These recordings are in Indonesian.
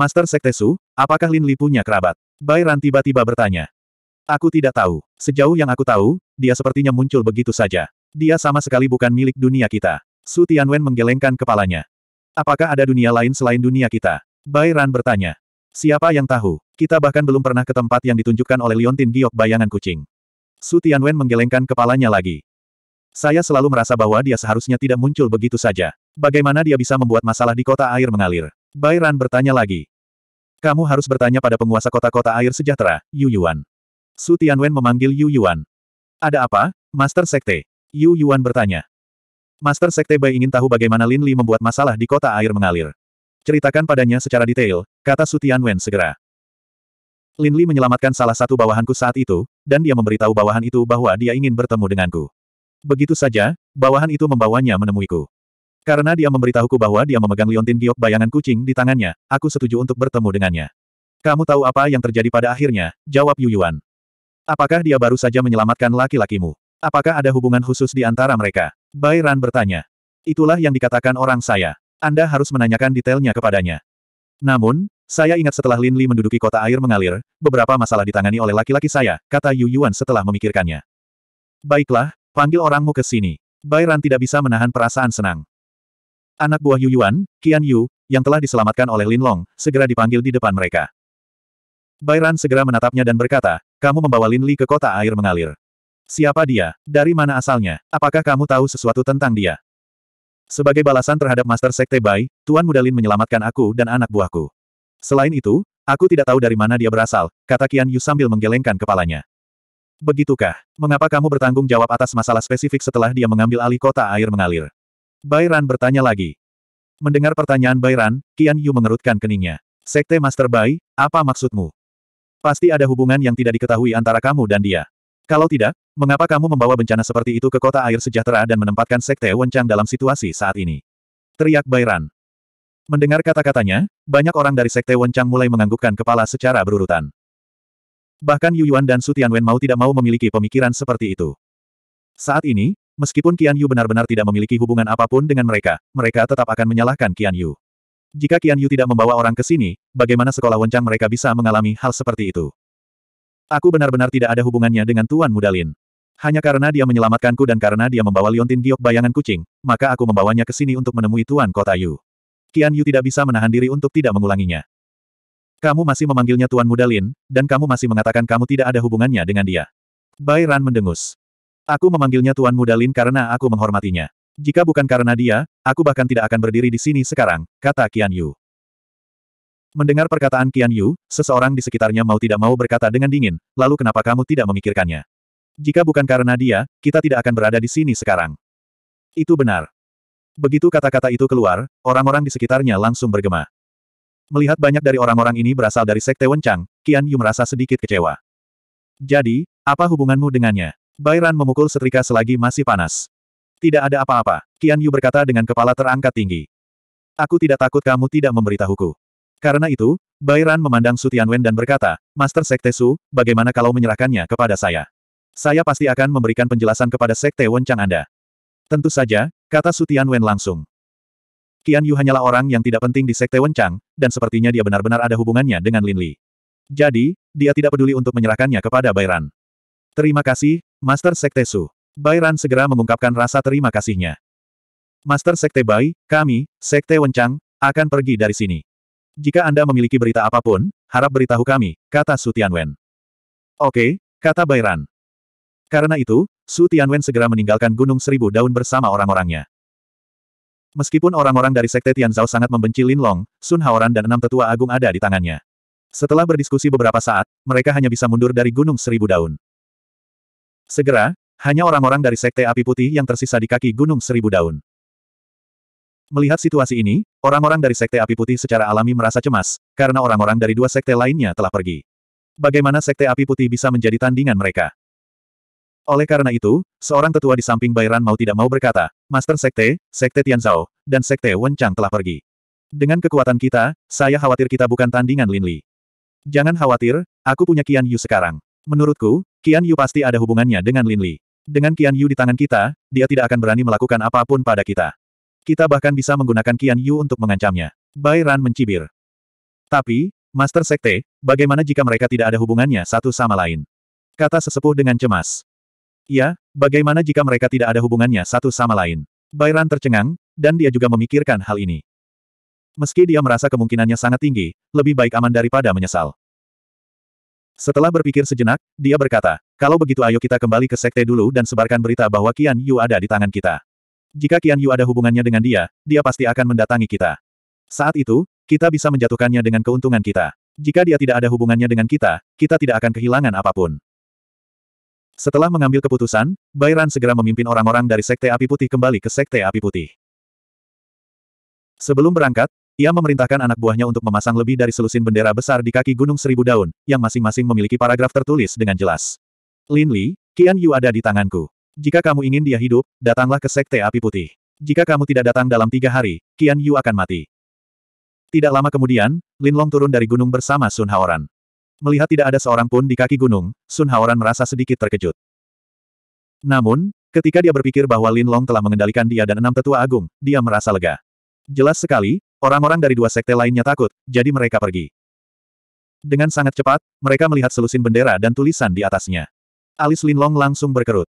Master Sekte Su, apakah Lin Li punya kerabat? Bai Ran tiba-tiba bertanya. Aku tidak tahu. Sejauh yang aku tahu, dia sepertinya muncul begitu saja. Dia sama sekali bukan milik dunia kita. Su Tianwen menggelengkan kepalanya. Apakah ada dunia lain selain dunia kita? Bai Ran bertanya. Siapa yang tahu? Kita bahkan belum pernah ke tempat yang ditunjukkan oleh Liontin Giok bayangan kucing. Su Tianwen menggelengkan kepalanya lagi. Saya selalu merasa bahwa dia seharusnya tidak muncul begitu saja. Bagaimana dia bisa membuat masalah di kota air mengalir? Bairan bertanya lagi. Kamu harus bertanya pada penguasa kota-kota air sejahtera, Yu Yuan. Su Tianwen memanggil Yu Yuan. Ada apa, Master Sekte? Yu Yuan bertanya. Master Sekte Bai ingin tahu bagaimana Lin Li membuat masalah di kota air mengalir. Ceritakan padanya secara detail, kata Su Tianwen segera. Lin Li menyelamatkan salah satu bawahanku saat itu, dan dia memberitahu bawahan itu bahwa dia ingin bertemu denganku. Begitu saja, bawahan itu membawanya menemuiku. Karena dia memberitahuku bahwa dia memegang liontin giok bayangan kucing di tangannya, aku setuju untuk bertemu dengannya. Kamu tahu apa yang terjadi pada akhirnya, jawab Yuyuan. Apakah dia baru saja menyelamatkan laki-lakimu? Apakah ada hubungan khusus di antara mereka? Bai Ran bertanya. Itulah yang dikatakan orang saya. Anda harus menanyakan detailnya kepadanya. Namun, saya ingat setelah Lin Li menduduki kota air mengalir, beberapa masalah ditangani oleh laki-laki saya, kata Yu Yuan setelah memikirkannya. Baiklah, panggil orangmu ke sini. Bai Ran tidak bisa menahan perasaan senang. Anak buah Yu Yuan, Qian Yu, yang telah diselamatkan oleh Lin Long, segera dipanggil di depan mereka. Bairan segera menatapnya dan berkata, kamu membawa Lin Li ke kota air mengalir. Siapa dia? Dari mana asalnya? Apakah kamu tahu sesuatu tentang dia? Sebagai balasan terhadap Master Sekte Bai, Tuan Muda Lin menyelamatkan aku dan anak buahku. Selain itu, aku tidak tahu dari mana dia berasal, kata Qian Yu sambil menggelengkan kepalanya. Begitukah? Mengapa kamu bertanggung jawab atas masalah spesifik setelah dia mengambil alih kota air mengalir? Bairan bertanya lagi. Mendengar pertanyaan Bairan, Qian Yu mengerutkan keningnya. Sekte Master Bai, apa maksudmu? Pasti ada hubungan yang tidak diketahui antara kamu dan dia. Kalau tidak, mengapa kamu membawa bencana seperti itu ke kota air sejahtera dan menempatkan Sekte Wencang dalam situasi saat ini? Teriak Bairan. Mendengar kata-katanya, banyak orang dari Sekte Wencang mulai menganggukkan kepala secara berurutan. Bahkan Yu Yuan dan Su Tianwen mau tidak mau memiliki pemikiran seperti itu. Saat ini, Meskipun Qian Yu benar-benar tidak memiliki hubungan apapun dengan mereka, mereka tetap akan menyalahkan Qian Yu. Jika Qian Yu tidak membawa orang ke sini, bagaimana sekolah Wencang mereka bisa mengalami hal seperti itu? Aku benar-benar tidak ada hubungannya dengan Tuan Mudalin. Hanya karena dia menyelamatkanku dan karena dia membawa Liontin Giok bayangan kucing, maka aku membawanya ke sini untuk menemui Tuan Kota Yu. Qian Yu tidak bisa menahan diri untuk tidak mengulanginya. Kamu masih memanggilnya Tuan Mudalin, dan kamu masih mengatakan kamu tidak ada hubungannya dengan dia. Bai Ran mendengus. Aku memanggilnya Tuan Muda Lin karena aku menghormatinya. Jika bukan karena dia, aku bahkan tidak akan berdiri di sini sekarang, kata Qian Yu. Mendengar perkataan Qian Yu, seseorang di sekitarnya mau tidak mau berkata dengan dingin, lalu kenapa kamu tidak memikirkannya? Jika bukan karena dia, kita tidak akan berada di sini sekarang. Itu benar. Begitu kata-kata itu keluar, orang-orang di sekitarnya langsung bergema. Melihat banyak dari orang-orang ini berasal dari Sekte Wencang, Qian Yu merasa sedikit kecewa. Jadi, apa hubunganmu dengannya? Bairan memukul setrika selagi masih panas. Tidak ada apa-apa, Qian Yu berkata dengan kepala terangkat tinggi. Aku tidak takut kamu tidak memberitahuku. Karena itu, Bairan memandang Su Tianwen dan berkata, Master Sekte Su, bagaimana kalau menyerahkannya kepada saya? Saya pasti akan memberikan penjelasan kepada Sekte Wencang Anda. Tentu saja, kata Su Tianwen langsung. Qian Yu hanyalah orang yang tidak penting di Sekte Wencang, dan sepertinya dia benar-benar ada hubungannya dengan Lin Li. Jadi, dia tidak peduli untuk menyerahkannya kepada Bairan. Terima kasih, Master Sekte Su. Bai segera mengungkapkan rasa terima kasihnya. Master Sekte Bai, kami, Sekte Wencang, akan pergi dari sini. Jika Anda memiliki berita apapun, harap beritahu kami, kata Su Tianwen. Oke, kata Bai Karena itu, Su Tianwen segera meninggalkan Gunung Seribu Daun bersama orang-orangnya. Meskipun orang-orang dari Sekte Tianzao sangat membenci Lin Long, Sun Haoran dan enam tetua agung ada di tangannya. Setelah berdiskusi beberapa saat, mereka hanya bisa mundur dari Gunung Seribu Daun. Segera, hanya orang-orang dari Sekte Api Putih yang tersisa di kaki Gunung Seribu Daun. Melihat situasi ini, orang-orang dari Sekte Api Putih secara alami merasa cemas, karena orang-orang dari dua sekte lainnya telah pergi. Bagaimana Sekte Api Putih bisa menjadi tandingan mereka? Oleh karena itu, seorang tetua di samping Bairan mau tidak mau berkata, Master Sekte, Sekte Tianzao, dan Sekte Wenchang telah pergi. Dengan kekuatan kita, saya khawatir kita bukan tandingan Lin Li. Jangan khawatir, aku punya Qian Yu sekarang. Menurutku, Kian Yu pasti ada hubungannya dengan Lin Li. Dengan Kian Yu di tangan kita, dia tidak akan berani melakukan apapun pada kita. Kita bahkan bisa menggunakan Kian Yu untuk mengancamnya. Bai Ran mencibir. Tapi, Master Sekte, bagaimana jika mereka tidak ada hubungannya satu sama lain? Kata sesepuh dengan cemas. Ya, bagaimana jika mereka tidak ada hubungannya satu sama lain? Bai Ran tercengang, dan dia juga memikirkan hal ini. Meski dia merasa kemungkinannya sangat tinggi, lebih baik aman daripada menyesal. Setelah berpikir sejenak, dia berkata, kalau begitu ayo kita kembali ke sekte dulu dan sebarkan berita bahwa Qian Yu ada di tangan kita. Jika Qian Yu ada hubungannya dengan dia, dia pasti akan mendatangi kita. Saat itu, kita bisa menjatuhkannya dengan keuntungan kita. Jika dia tidak ada hubungannya dengan kita, kita tidak akan kehilangan apapun. Setelah mengambil keputusan, Bairan segera memimpin orang-orang dari Sekte Api Putih kembali ke Sekte Api Putih. Sebelum berangkat, ia memerintahkan anak buahnya untuk memasang lebih dari selusin bendera besar di kaki gunung seribu daun, yang masing-masing memiliki paragraf tertulis dengan jelas. Lin Li, Qian Yu ada di tanganku. Jika kamu ingin dia hidup, datanglah ke Sekte Api Putih. Jika kamu tidak datang dalam tiga hari, Qian Yu akan mati. Tidak lama kemudian, Lin Long turun dari gunung bersama Sun Haoran. Melihat tidak ada seorang pun di kaki gunung, Sun Haoran merasa sedikit terkejut. Namun, ketika dia berpikir bahwa Lin Long telah mengendalikan dia dan enam tetua agung, dia merasa lega. Jelas sekali, Orang-orang dari dua sekte lainnya takut, jadi mereka pergi. Dengan sangat cepat, mereka melihat selusin bendera dan tulisan di atasnya. Alis Linlong langsung berkerut.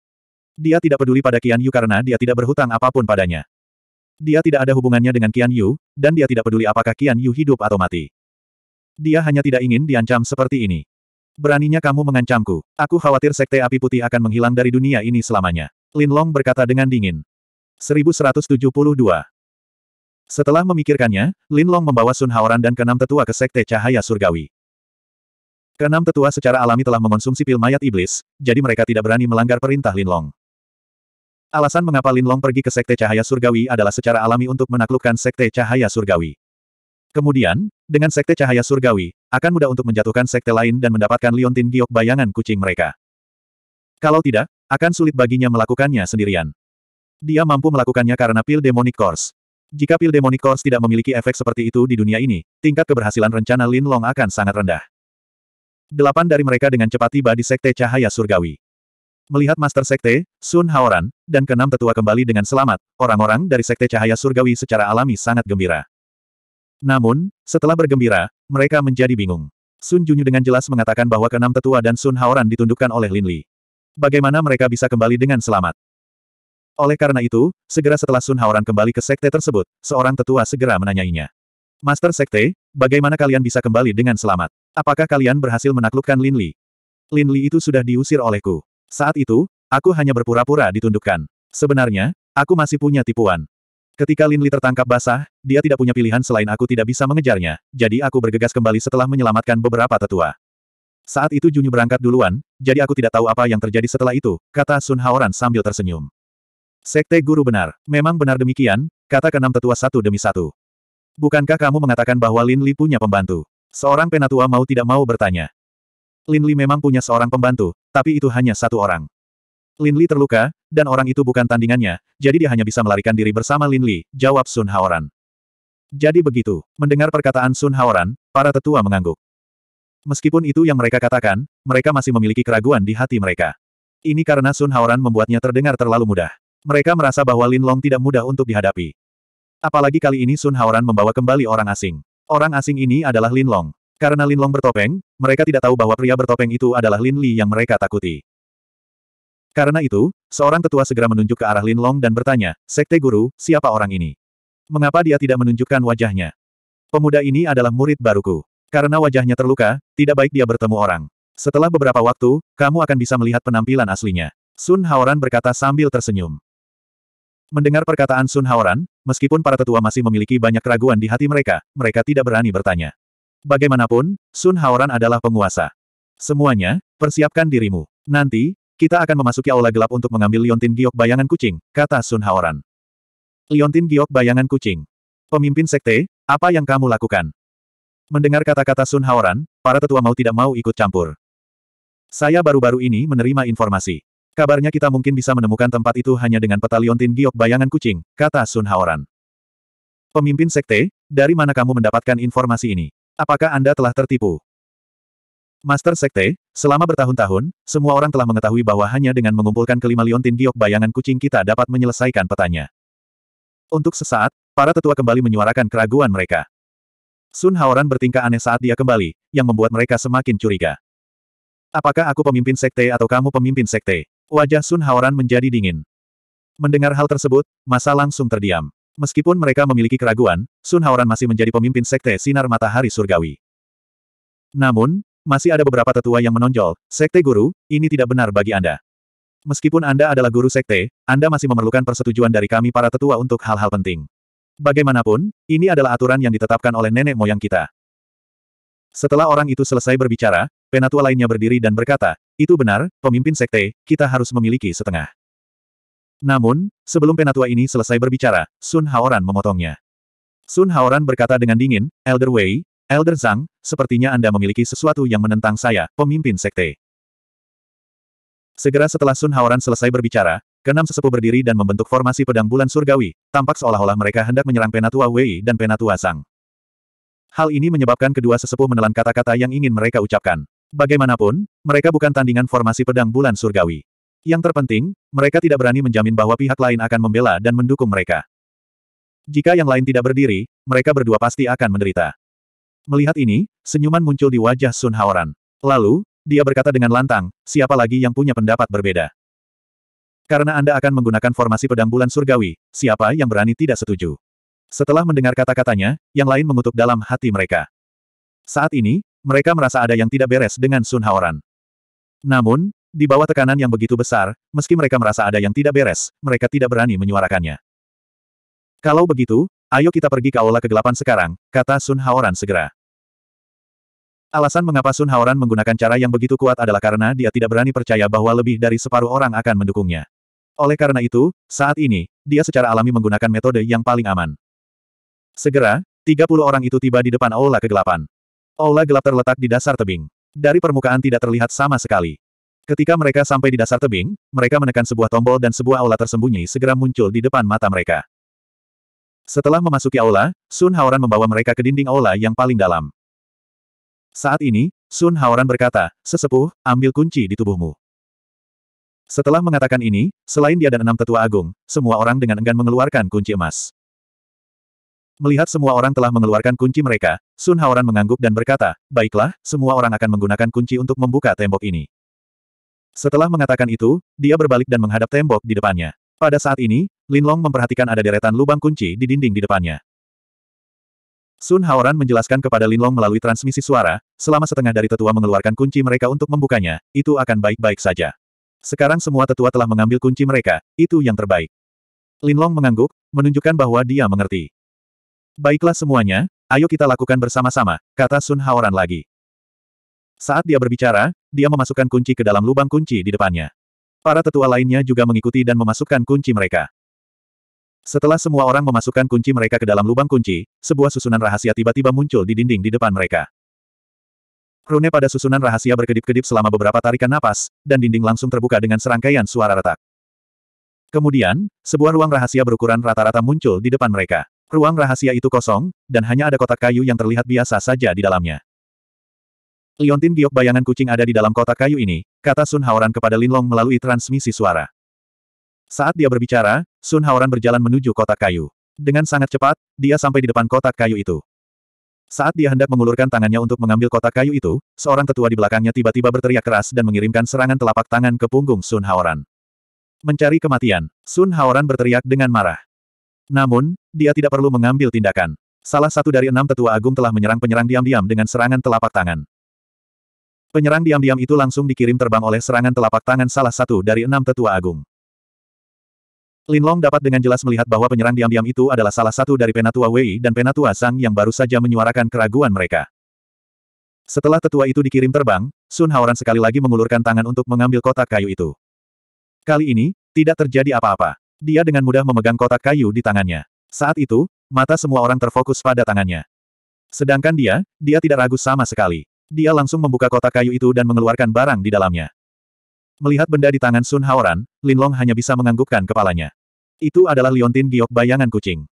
Dia tidak peduli pada Qian Yu karena dia tidak berhutang apapun padanya. Dia tidak ada hubungannya dengan Qian Yu, dan dia tidak peduli apakah Qian Yu hidup atau mati. Dia hanya tidak ingin diancam seperti ini. Beraninya kamu mengancamku. Aku khawatir Sekte Api Putih akan menghilang dari dunia ini selamanya. Linlong berkata dengan dingin. 1172 setelah memikirkannya, Lin Long membawa Sun Haoran dan keenam tetua ke Sekte Cahaya Surgawi. Keenam tetua secara alami telah mengonsumsi pil mayat iblis, jadi mereka tidak berani melanggar perintah Lin Long. Alasan mengapa Lin Long pergi ke Sekte Cahaya Surgawi adalah secara alami untuk menaklukkan Sekte Cahaya Surgawi. Kemudian, dengan Sekte Cahaya Surgawi, akan mudah untuk menjatuhkan sekte lain dan mendapatkan liontin giok bayangan kucing mereka. Kalau tidak, akan sulit baginya melakukannya sendirian. Dia mampu melakukannya karena pil demonic course. Jika pil demonic tidak memiliki efek seperti itu di dunia ini, tingkat keberhasilan rencana Lin Long akan sangat rendah. Delapan dari mereka dengan cepat tiba di Sekte Cahaya Surgawi. Melihat Master Sekte, Sun Haoran, dan keenam tetua kembali dengan selamat, orang-orang dari Sekte Cahaya Surgawi secara alami sangat gembira. Namun, setelah bergembira, mereka menjadi bingung. Sun Junyu dengan jelas mengatakan bahwa keenam tetua dan Sun Haoran ditundukkan oleh Lin Li. Bagaimana mereka bisa kembali dengan selamat? Oleh karena itu, segera setelah Sun Haoran kembali ke sekte tersebut, seorang tetua segera menanyainya. Master Sekte, bagaimana kalian bisa kembali dengan selamat? Apakah kalian berhasil menaklukkan Lin Li? Lin Li itu sudah diusir olehku. Saat itu, aku hanya berpura-pura ditundukkan. Sebenarnya, aku masih punya tipuan. Ketika Lin Li tertangkap basah, dia tidak punya pilihan selain aku tidak bisa mengejarnya, jadi aku bergegas kembali setelah menyelamatkan beberapa tetua. Saat itu Junyu berangkat duluan, jadi aku tidak tahu apa yang terjadi setelah itu, kata Sun Haoran sambil tersenyum. Sekte guru benar, memang benar demikian, kata keenam tetua satu demi satu. Bukankah kamu mengatakan bahwa Lin Li punya pembantu? Seorang penatua mau tidak mau bertanya. Lin Li memang punya seorang pembantu, tapi itu hanya satu orang. Lin Li terluka, dan orang itu bukan tandingannya, jadi dia hanya bisa melarikan diri bersama Lin Li, jawab Sun Haoran. Jadi begitu, mendengar perkataan Sun Haoran, para tetua mengangguk. Meskipun itu yang mereka katakan, mereka masih memiliki keraguan di hati mereka. Ini karena Sun Haoran membuatnya terdengar terlalu mudah. Mereka merasa bahwa Lin Long tidak mudah untuk dihadapi. Apalagi kali ini Sun Haoran membawa kembali orang asing. Orang asing ini adalah Lin Long. Karena Lin Long bertopeng, mereka tidak tahu bahwa pria bertopeng itu adalah Lin Li yang mereka takuti. Karena itu, seorang tetua segera menunjuk ke arah Lin Long dan bertanya, Sekte Guru, siapa orang ini? Mengapa dia tidak menunjukkan wajahnya? Pemuda ini adalah murid baruku. Karena wajahnya terluka, tidak baik dia bertemu orang. Setelah beberapa waktu, kamu akan bisa melihat penampilan aslinya. Sun Haoran berkata sambil tersenyum. Mendengar perkataan Sun Haoran, meskipun para tetua masih memiliki banyak keraguan di hati mereka, mereka tidak berani bertanya. Bagaimanapun, Sun Haoran adalah penguasa. Semuanya, persiapkan dirimu. Nanti, kita akan memasuki aula gelap untuk mengambil liontin giok bayangan kucing, kata Sun Haoran. Liontin giok bayangan kucing. Pemimpin sekte, apa yang kamu lakukan? Mendengar kata-kata Sun Haoran, para tetua mau tidak mau ikut campur. Saya baru-baru ini menerima informasi. Kabarnya kita mungkin bisa menemukan tempat itu hanya dengan peta liontin giok bayangan kucing, kata Sun Haoran. Pemimpin sekte, dari mana kamu mendapatkan informasi ini? Apakah Anda telah tertipu? Master Sekte, selama bertahun-tahun, semua orang telah mengetahui bahwa hanya dengan mengumpulkan kelima liontin giok bayangan kucing kita dapat menyelesaikan petanya. Untuk sesaat, para tetua kembali menyuarakan keraguan mereka. Sun Haoran bertingkah aneh saat dia kembali, yang membuat mereka semakin curiga. Apakah aku pemimpin sekte atau kamu pemimpin sekte? Wajah Sun Haoran menjadi dingin. Mendengar hal tersebut, masa langsung terdiam. Meskipun mereka memiliki keraguan, Sun Haoran masih menjadi pemimpin Sekte Sinar Matahari Surgawi. Namun, masih ada beberapa tetua yang menonjol, Sekte Guru, ini tidak benar bagi Anda. Meskipun Anda adalah guru sekte, Anda masih memerlukan persetujuan dari kami para tetua untuk hal-hal penting. Bagaimanapun, ini adalah aturan yang ditetapkan oleh nenek moyang kita. Setelah orang itu selesai berbicara, penatua lainnya berdiri dan berkata, itu benar, pemimpin sekte, kita harus memiliki setengah. Namun, sebelum penatua ini selesai berbicara, Sun Haoran memotongnya. Sun Haoran berkata dengan dingin, Elder Wei, Elder Zhang, sepertinya Anda memiliki sesuatu yang menentang saya, pemimpin sekte. Segera setelah Sun Haoran selesai berbicara, keenam sesepuh berdiri dan membentuk formasi pedang bulan surgawi, tampak seolah-olah mereka hendak menyerang penatua Wei dan penatua Zhang. Hal ini menyebabkan kedua sesepuh menelan kata-kata yang ingin mereka ucapkan. Bagaimanapun, mereka bukan tandingan formasi pedang bulan surgawi. Yang terpenting, mereka tidak berani menjamin bahwa pihak lain akan membela dan mendukung mereka. Jika yang lain tidak berdiri, mereka berdua pasti akan menderita. Melihat ini, senyuman muncul di wajah Sun Haoran. Lalu, dia berkata dengan lantang, siapa lagi yang punya pendapat berbeda? Karena Anda akan menggunakan formasi pedang bulan surgawi, siapa yang berani tidak setuju? Setelah mendengar kata-katanya, yang lain mengutuk dalam hati mereka. Saat ini, mereka merasa ada yang tidak beres dengan Sun Haoran. Namun, di bawah tekanan yang begitu besar, meski mereka merasa ada yang tidak beres, mereka tidak berani menyuarakannya. Kalau begitu, ayo kita pergi ke aula kegelapan sekarang, kata Sun Haoran segera. Alasan mengapa Sun Haoran menggunakan cara yang begitu kuat adalah karena dia tidak berani percaya bahwa lebih dari separuh orang akan mendukungnya. Oleh karena itu, saat ini, dia secara alami menggunakan metode yang paling aman. Segera, 30 orang itu tiba di depan aula kegelapan. Aula gelap terletak di dasar tebing. Dari permukaan tidak terlihat sama sekali. Ketika mereka sampai di dasar tebing, mereka menekan sebuah tombol dan sebuah aula tersembunyi segera muncul di depan mata mereka. Setelah memasuki aula, Sun Haoran membawa mereka ke dinding aula yang paling dalam. Saat ini, Sun Haoran berkata, Sesepuh, ambil kunci di tubuhmu. Setelah mengatakan ini, selain dia dan enam tetua agung, semua orang dengan enggan mengeluarkan kunci emas. Melihat semua orang telah mengeluarkan kunci mereka, Sun Haoran mengangguk dan berkata, baiklah, semua orang akan menggunakan kunci untuk membuka tembok ini. Setelah mengatakan itu, dia berbalik dan menghadap tembok di depannya. Pada saat ini, Lin Long memperhatikan ada deretan lubang kunci di dinding di depannya. Sun Haoran menjelaskan kepada Lin Long melalui transmisi suara, selama setengah dari tetua mengeluarkan kunci mereka untuk membukanya, itu akan baik-baik saja. Sekarang semua tetua telah mengambil kunci mereka, itu yang terbaik. Lin Long mengangguk, menunjukkan bahwa dia mengerti. Baiklah semuanya, ayo kita lakukan bersama-sama, kata Sun Haoran lagi. Saat dia berbicara, dia memasukkan kunci ke dalam lubang kunci di depannya. Para tetua lainnya juga mengikuti dan memasukkan kunci mereka. Setelah semua orang memasukkan kunci mereka ke dalam lubang kunci, sebuah susunan rahasia tiba-tiba muncul di dinding di depan mereka. Rune pada susunan rahasia berkedip-kedip selama beberapa tarikan napas, dan dinding langsung terbuka dengan serangkaian suara retak. Kemudian, sebuah ruang rahasia berukuran rata-rata muncul di depan mereka. Ruang rahasia itu kosong, dan hanya ada kotak kayu yang terlihat biasa saja di dalamnya. Liontin giok bayangan kucing ada di dalam kotak kayu ini, kata Sun Haoran kepada Linlong melalui transmisi suara. Saat dia berbicara, Sun Haoran berjalan menuju kotak kayu. Dengan sangat cepat, dia sampai di depan kotak kayu itu. Saat dia hendak mengulurkan tangannya untuk mengambil kotak kayu itu, seorang tetua di belakangnya tiba-tiba berteriak keras dan mengirimkan serangan telapak tangan ke punggung Sun Haoran. Mencari kematian, Sun Haoran berteriak dengan marah. Namun, dia tidak perlu mengambil tindakan. Salah satu dari enam tetua agung telah menyerang penyerang diam-diam dengan serangan telapak tangan. Penyerang diam-diam itu langsung dikirim terbang oleh serangan telapak tangan salah satu dari enam tetua agung. Lin Long dapat dengan jelas melihat bahwa penyerang diam-diam itu adalah salah satu dari Penatua Wei dan Penatua Sang yang baru saja menyuarakan keraguan mereka. Setelah tetua itu dikirim terbang, Sun Haoran sekali lagi mengulurkan tangan untuk mengambil kotak kayu itu. Kali ini, tidak terjadi apa-apa. Dia dengan mudah memegang kotak kayu di tangannya. Saat itu, mata semua orang terfokus pada tangannya. Sedangkan dia, dia tidak ragu sama sekali. Dia langsung membuka kotak kayu itu dan mengeluarkan barang di dalamnya. Melihat benda di tangan Sun Haoran, Linlong hanya bisa menganggukkan kepalanya. Itu adalah liontin giok bayangan kucing.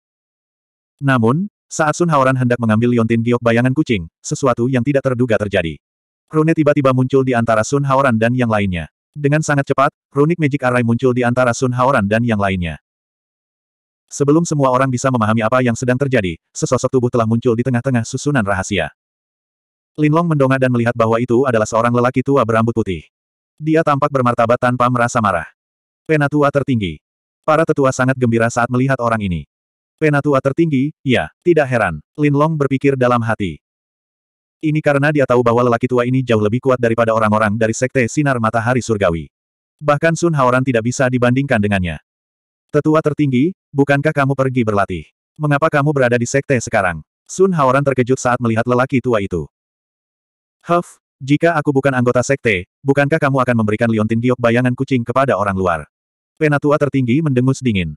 Namun, saat Sun Haoran hendak mengambil liontin giok bayangan kucing, sesuatu yang tidak terduga terjadi. Rune tiba-tiba muncul di antara Sun Haoran dan yang lainnya. Dengan sangat cepat, runik Magic Array muncul di antara Sun Haoran dan yang lainnya. Sebelum semua orang bisa memahami apa yang sedang terjadi, sesosok tubuh telah muncul di tengah-tengah susunan rahasia. Linlong mendongak dan melihat bahwa itu adalah seorang lelaki tua berambut putih. Dia tampak bermartabat tanpa merasa marah. Penatua tertinggi. Para tetua sangat gembira saat melihat orang ini. Penatua tertinggi, ya, tidak heran. Linlong berpikir dalam hati ini karena dia tahu bahwa lelaki tua ini jauh lebih kuat daripada orang-orang dari Sekte Sinar Matahari Surgawi. Bahkan Sun Haoran tidak bisa dibandingkan dengannya. Tetua tertinggi, bukankah kamu pergi berlatih? Mengapa kamu berada di Sekte sekarang? Sun Haoran terkejut saat melihat lelaki tua itu. Huff, jika aku bukan anggota Sekte, bukankah kamu akan memberikan liontin giok bayangan kucing kepada orang luar? Penatua tertinggi mendengus dingin.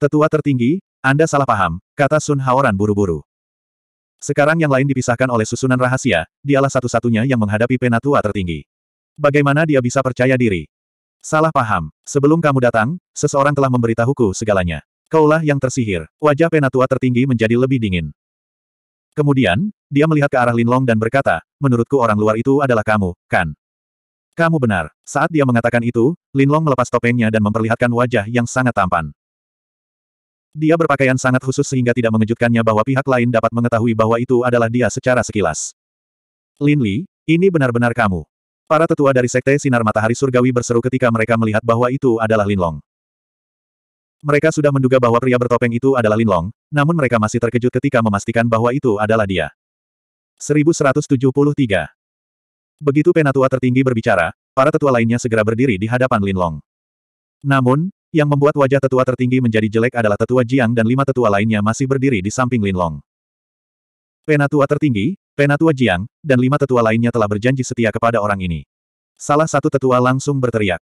Tetua tertinggi, Anda salah paham, kata Sun Haoran buru-buru. Sekarang yang lain dipisahkan oleh susunan rahasia, dialah satu-satunya yang menghadapi penatua tertinggi. Bagaimana dia bisa percaya diri? Salah paham. Sebelum kamu datang, seseorang telah memberitahuku segalanya. Kaulah yang tersihir. Wajah penatua tertinggi menjadi lebih dingin. Kemudian, dia melihat ke arah Linlong dan berkata, menurutku orang luar itu adalah kamu, kan? Kamu benar. Saat dia mengatakan itu, Linlong melepas topengnya dan memperlihatkan wajah yang sangat tampan. Dia berpakaian sangat khusus sehingga tidak mengejutkannya bahwa pihak lain dapat mengetahui bahwa itu adalah dia secara sekilas. Lin Li, ini benar-benar kamu. Para tetua dari Sekte Sinar Matahari Surgawi berseru ketika mereka melihat bahwa itu adalah Lin Long. Mereka sudah menduga bahwa pria bertopeng itu adalah Lin Long, namun mereka masih terkejut ketika memastikan bahwa itu adalah dia. 1173 Begitu penatua tertinggi berbicara, para tetua lainnya segera berdiri di hadapan Lin Long. Namun, yang membuat wajah tetua tertinggi menjadi jelek adalah tetua Jiang dan lima tetua lainnya masih berdiri di samping Linlong. Penatua tertinggi, Penatua Jiang, dan lima tetua lainnya telah berjanji setia kepada orang ini. Salah satu tetua langsung berteriak.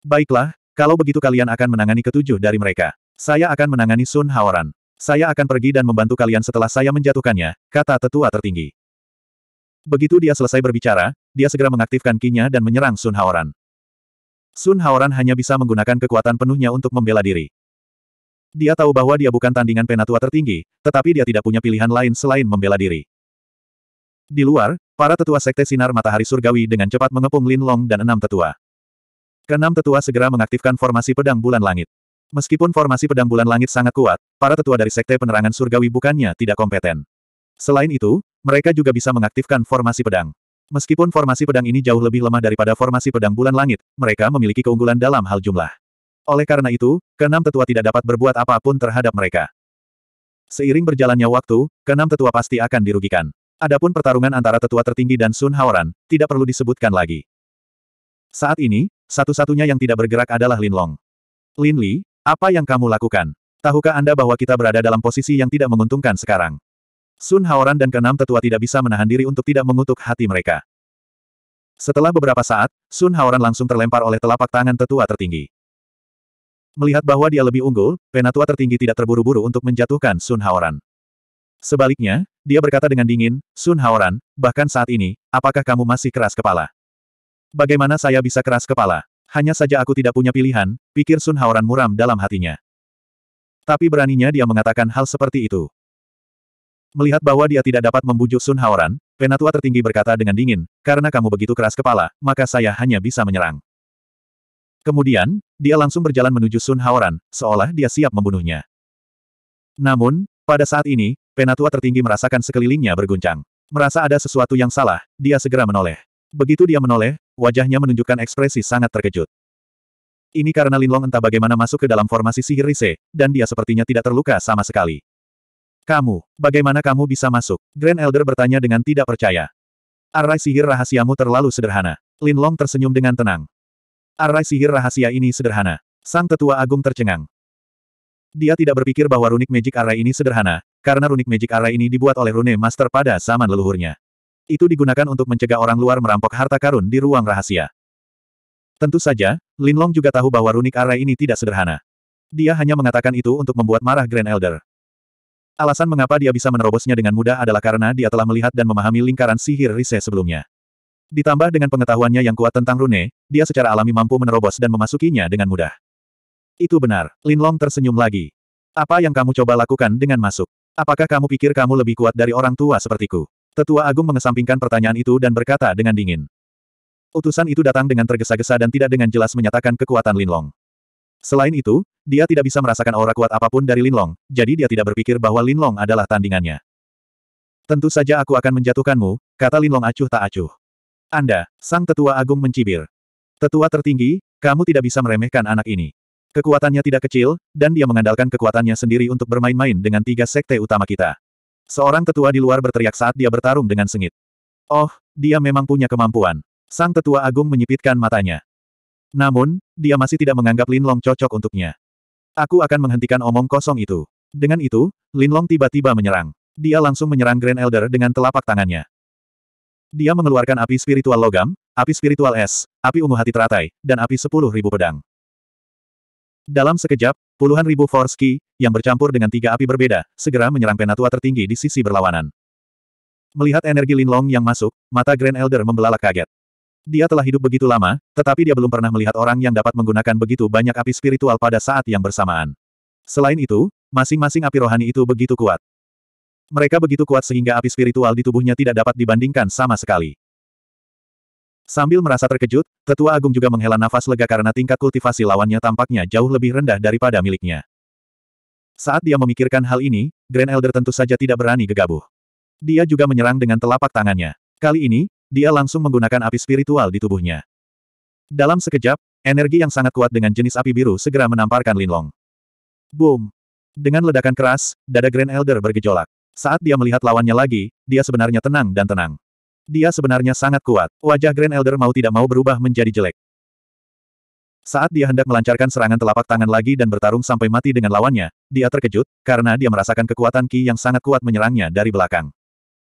Baiklah, kalau begitu kalian akan menangani ketujuh dari mereka. Saya akan menangani Sun Haoran. Saya akan pergi dan membantu kalian setelah saya menjatuhkannya, kata tetua tertinggi. Begitu dia selesai berbicara, dia segera mengaktifkan kinya dan menyerang Sun Haoran. Sun Haoran hanya bisa menggunakan kekuatan penuhnya untuk membela diri. Dia tahu bahwa dia bukan tandingan penatua tertinggi, tetapi dia tidak punya pilihan lain selain membela diri. Di luar, para tetua sekte sinar matahari surgawi dengan cepat mengepung Lin Long dan enam tetua. Keenam tetua segera mengaktifkan formasi pedang bulan langit. Meskipun formasi pedang bulan langit sangat kuat, para tetua dari sekte penerangan surgawi bukannya tidak kompeten. Selain itu, mereka juga bisa mengaktifkan formasi pedang. Meskipun formasi pedang ini jauh lebih lemah daripada formasi pedang bulan langit, mereka memiliki keunggulan dalam hal jumlah. Oleh karena itu, keenam tetua tidak dapat berbuat apapun terhadap mereka. Seiring berjalannya waktu, keenam tetua pasti akan dirugikan. Adapun pertarungan antara tetua tertinggi dan Sun Haoran, tidak perlu disebutkan lagi. Saat ini, satu-satunya yang tidak bergerak adalah Lin Long. Lin Li, apa yang kamu lakukan? Tahukah Anda bahwa kita berada dalam posisi yang tidak menguntungkan sekarang? Sun Haoran dan keenam tetua tidak bisa menahan diri untuk tidak mengutuk hati mereka. Setelah beberapa saat, Sun Haoran langsung terlempar oleh telapak tangan tetua tertinggi. Melihat bahwa dia lebih unggul, penatua tertinggi tidak terburu-buru untuk menjatuhkan Sun Haoran. Sebaliknya, dia berkata dengan dingin, Sun Haoran, bahkan saat ini, apakah kamu masih keras kepala? Bagaimana saya bisa keras kepala? Hanya saja aku tidak punya pilihan, pikir Sun Haoran muram dalam hatinya. Tapi beraninya dia mengatakan hal seperti itu. Melihat bahwa dia tidak dapat membujuk Sun Haoran, penatua tertinggi berkata dengan dingin, karena kamu begitu keras kepala, maka saya hanya bisa menyerang. Kemudian, dia langsung berjalan menuju Sun Haoran, seolah dia siap membunuhnya. Namun, pada saat ini, penatua tertinggi merasakan sekelilingnya berguncang. Merasa ada sesuatu yang salah, dia segera menoleh. Begitu dia menoleh, wajahnya menunjukkan ekspresi sangat terkejut. Ini karena Linlong entah bagaimana masuk ke dalam formasi sihir Rise, dan dia sepertinya tidak terluka sama sekali. Kamu, bagaimana kamu bisa masuk? Grand Elder bertanya dengan tidak percaya. Arai sihir rahasiamu terlalu sederhana. Lin Long tersenyum dengan tenang. Arai sihir rahasia ini sederhana. Sang tetua agung tercengang. Dia tidak berpikir bahwa runik magic arai ini sederhana, karena runik magic arai ini dibuat oleh rune master pada zaman leluhurnya. Itu digunakan untuk mencegah orang luar merampok harta karun di ruang rahasia. Tentu saja, Lin Long juga tahu bahwa runik arai ini tidak sederhana. Dia hanya mengatakan itu untuk membuat marah Grand Elder. Alasan mengapa dia bisa menerobosnya dengan mudah adalah karena dia telah melihat dan memahami lingkaran sihir Rise sebelumnya. Ditambah dengan pengetahuannya yang kuat tentang rune, dia secara alami mampu menerobos dan memasukinya dengan mudah. Itu benar, Lin Long tersenyum lagi. Apa yang kamu coba lakukan dengan masuk? Apakah kamu pikir kamu lebih kuat dari orang tua sepertiku? Tetua Agung mengesampingkan pertanyaan itu dan berkata dengan dingin. Utusan itu datang dengan tergesa-gesa dan tidak dengan jelas menyatakan kekuatan Lin Long. Selain itu, dia tidak bisa merasakan aura kuat apapun dari Linlong, jadi dia tidak berpikir bahwa Linlong adalah tandingannya. Tentu saja aku akan menjatuhkanmu, kata Linlong acuh tak acuh. Anda, Sang Tetua Agung mencibir. Tetua tertinggi, kamu tidak bisa meremehkan anak ini. Kekuatannya tidak kecil, dan dia mengandalkan kekuatannya sendiri untuk bermain-main dengan tiga sekte utama kita. Seorang tetua di luar berteriak saat dia bertarung dengan sengit. Oh, dia memang punya kemampuan. Sang Tetua Agung menyipitkan matanya. Namun, dia masih tidak menganggap Linlong cocok untuknya. Aku akan menghentikan omong kosong itu. Dengan itu, Linlong tiba-tiba menyerang. Dia langsung menyerang Grand Elder dengan telapak tangannya. Dia mengeluarkan api spiritual logam, api spiritual es, api ungu hati teratai, dan api sepuluh ribu pedang. Dalam sekejap, puluhan ribu force key, yang bercampur dengan tiga api berbeda, segera menyerang penatua tertinggi di sisi berlawanan. Melihat energi Linlong yang masuk, mata Grand Elder membelalak kaget. Dia telah hidup begitu lama, tetapi dia belum pernah melihat orang yang dapat menggunakan begitu banyak api spiritual pada saat yang bersamaan. Selain itu, masing-masing api rohani itu begitu kuat. Mereka begitu kuat sehingga api spiritual di tubuhnya tidak dapat dibandingkan sama sekali. Sambil merasa terkejut, tetua agung juga menghela nafas lega karena tingkat kultivasi lawannya tampaknya jauh lebih rendah daripada miliknya. Saat dia memikirkan hal ini, Grand Elder tentu saja tidak berani gegabah. Dia juga menyerang dengan telapak tangannya. Kali ini, dia langsung menggunakan api spiritual di tubuhnya. Dalam sekejap, energi yang sangat kuat dengan jenis api biru segera menamparkan Linlong. Boom! Dengan ledakan keras, dada Grand Elder bergejolak. Saat dia melihat lawannya lagi, dia sebenarnya tenang dan tenang. Dia sebenarnya sangat kuat. Wajah Grand Elder mau tidak mau berubah menjadi jelek. Saat dia hendak melancarkan serangan telapak tangan lagi dan bertarung sampai mati dengan lawannya, dia terkejut, karena dia merasakan kekuatan Ki yang sangat kuat menyerangnya dari belakang.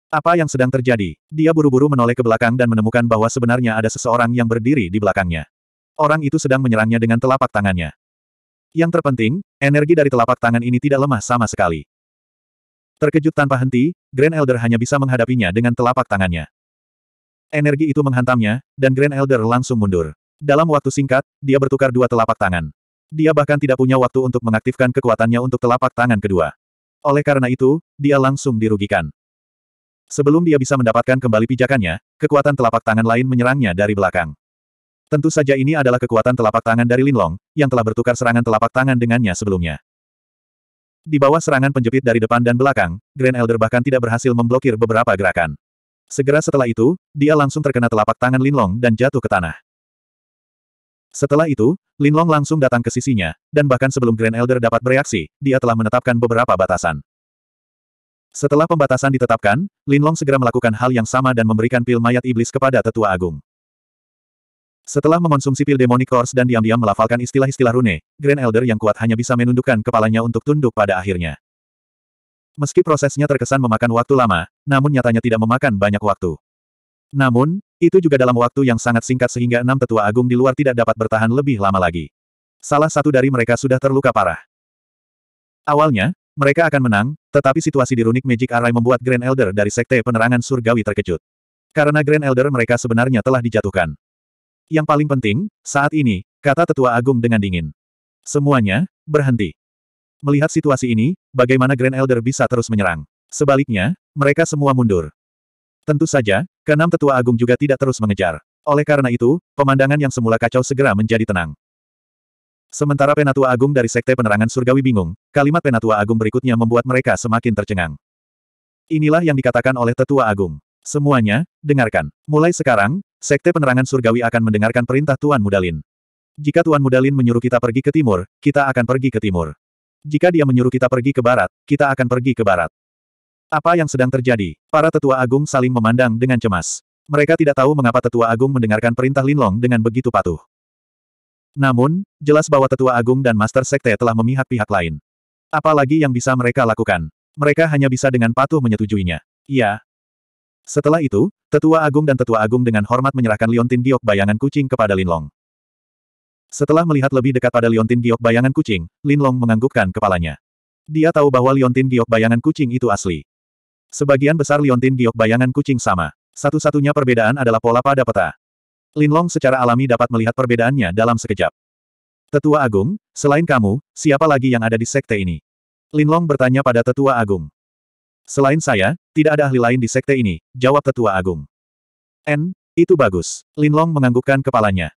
Apa yang sedang terjadi? Dia buru-buru menoleh ke belakang dan menemukan bahwa sebenarnya ada seseorang yang berdiri di belakangnya. Orang itu sedang menyerangnya dengan telapak tangannya. Yang terpenting, energi dari telapak tangan ini tidak lemah sama sekali. Terkejut tanpa henti, Grand Elder hanya bisa menghadapinya dengan telapak tangannya. Energi itu menghantamnya, dan Grand Elder langsung mundur. Dalam waktu singkat, dia bertukar dua telapak tangan. Dia bahkan tidak punya waktu untuk mengaktifkan kekuatannya untuk telapak tangan kedua. Oleh karena itu, dia langsung dirugikan. Sebelum dia bisa mendapatkan kembali pijakannya, kekuatan telapak tangan lain menyerangnya dari belakang. Tentu saja ini adalah kekuatan telapak tangan dari Linlong, yang telah bertukar serangan telapak tangan dengannya sebelumnya. Di bawah serangan penjepit dari depan dan belakang, Grand Elder bahkan tidak berhasil memblokir beberapa gerakan. Segera setelah itu, dia langsung terkena telapak tangan Linlong dan jatuh ke tanah. Setelah itu, Linlong langsung datang ke sisinya, dan bahkan sebelum Grand Elder dapat bereaksi, dia telah menetapkan beberapa batasan. Setelah pembatasan ditetapkan, Linlong segera melakukan hal yang sama dan memberikan pil mayat iblis kepada tetua agung. Setelah mengonsumsi pil demonic course dan diam-diam melafalkan istilah-istilah rune, Grand Elder yang kuat hanya bisa menundukkan kepalanya untuk tunduk pada akhirnya. Meski prosesnya terkesan memakan waktu lama, namun nyatanya tidak memakan banyak waktu. Namun, itu juga dalam waktu yang sangat singkat sehingga enam tetua agung di luar tidak dapat bertahan lebih lama lagi. Salah satu dari mereka sudah terluka parah. Awalnya, mereka akan menang, tetapi situasi di Runic Magic Array membuat Grand Elder dari Sekte Penerangan Surgawi terkejut. Karena Grand Elder mereka sebenarnya telah dijatuhkan. Yang paling penting, saat ini, kata Tetua Agung dengan dingin. Semuanya, berhenti. Melihat situasi ini, bagaimana Grand Elder bisa terus menyerang? Sebaliknya, mereka semua mundur. Tentu saja, keenam Tetua Agung juga tidak terus mengejar. Oleh karena itu, pemandangan yang semula kacau segera menjadi tenang. Sementara Penatua Agung dari Sekte Penerangan Surgawi bingung, kalimat Penatua Agung berikutnya membuat mereka semakin tercengang. Inilah yang dikatakan oleh Tetua Agung. Semuanya, dengarkan. Mulai sekarang, Sekte Penerangan Surgawi akan mendengarkan perintah Tuan Mudalin. Jika Tuan Mudalin menyuruh kita pergi ke timur, kita akan pergi ke timur. Jika dia menyuruh kita pergi ke barat, kita akan pergi ke barat. Apa yang sedang terjadi? Para tetua agung saling memandang dengan cemas. Mereka tidak tahu mengapa tetua agung mendengarkan perintah Linlong dengan begitu patuh. Namun, jelas bahwa Tetua Agung dan Master Sekte telah memihak pihak lain. Apalagi yang bisa mereka lakukan? Mereka hanya bisa dengan patuh menyetujuinya. Iya. Setelah itu, Tetua Agung dan Tetua Agung dengan hormat menyerahkan Liontin Giok bayangan kucing kepada Lin Long. Setelah melihat lebih dekat pada Liontin Giok bayangan kucing, Lin Long menganggukkan kepalanya. Dia tahu bahwa Liontin Giok bayangan kucing itu asli. Sebagian besar Liontin Giok bayangan kucing sama. Satu-satunya perbedaan adalah pola pada peta. Linlong secara alami dapat melihat perbedaannya dalam sekejap. Tetua Agung, selain kamu, siapa lagi yang ada di sekte ini? Linlong bertanya pada Tetua Agung. Selain saya, tidak ada ahli lain di sekte ini, jawab Tetua Agung. N, itu bagus. Linlong menganggukkan kepalanya.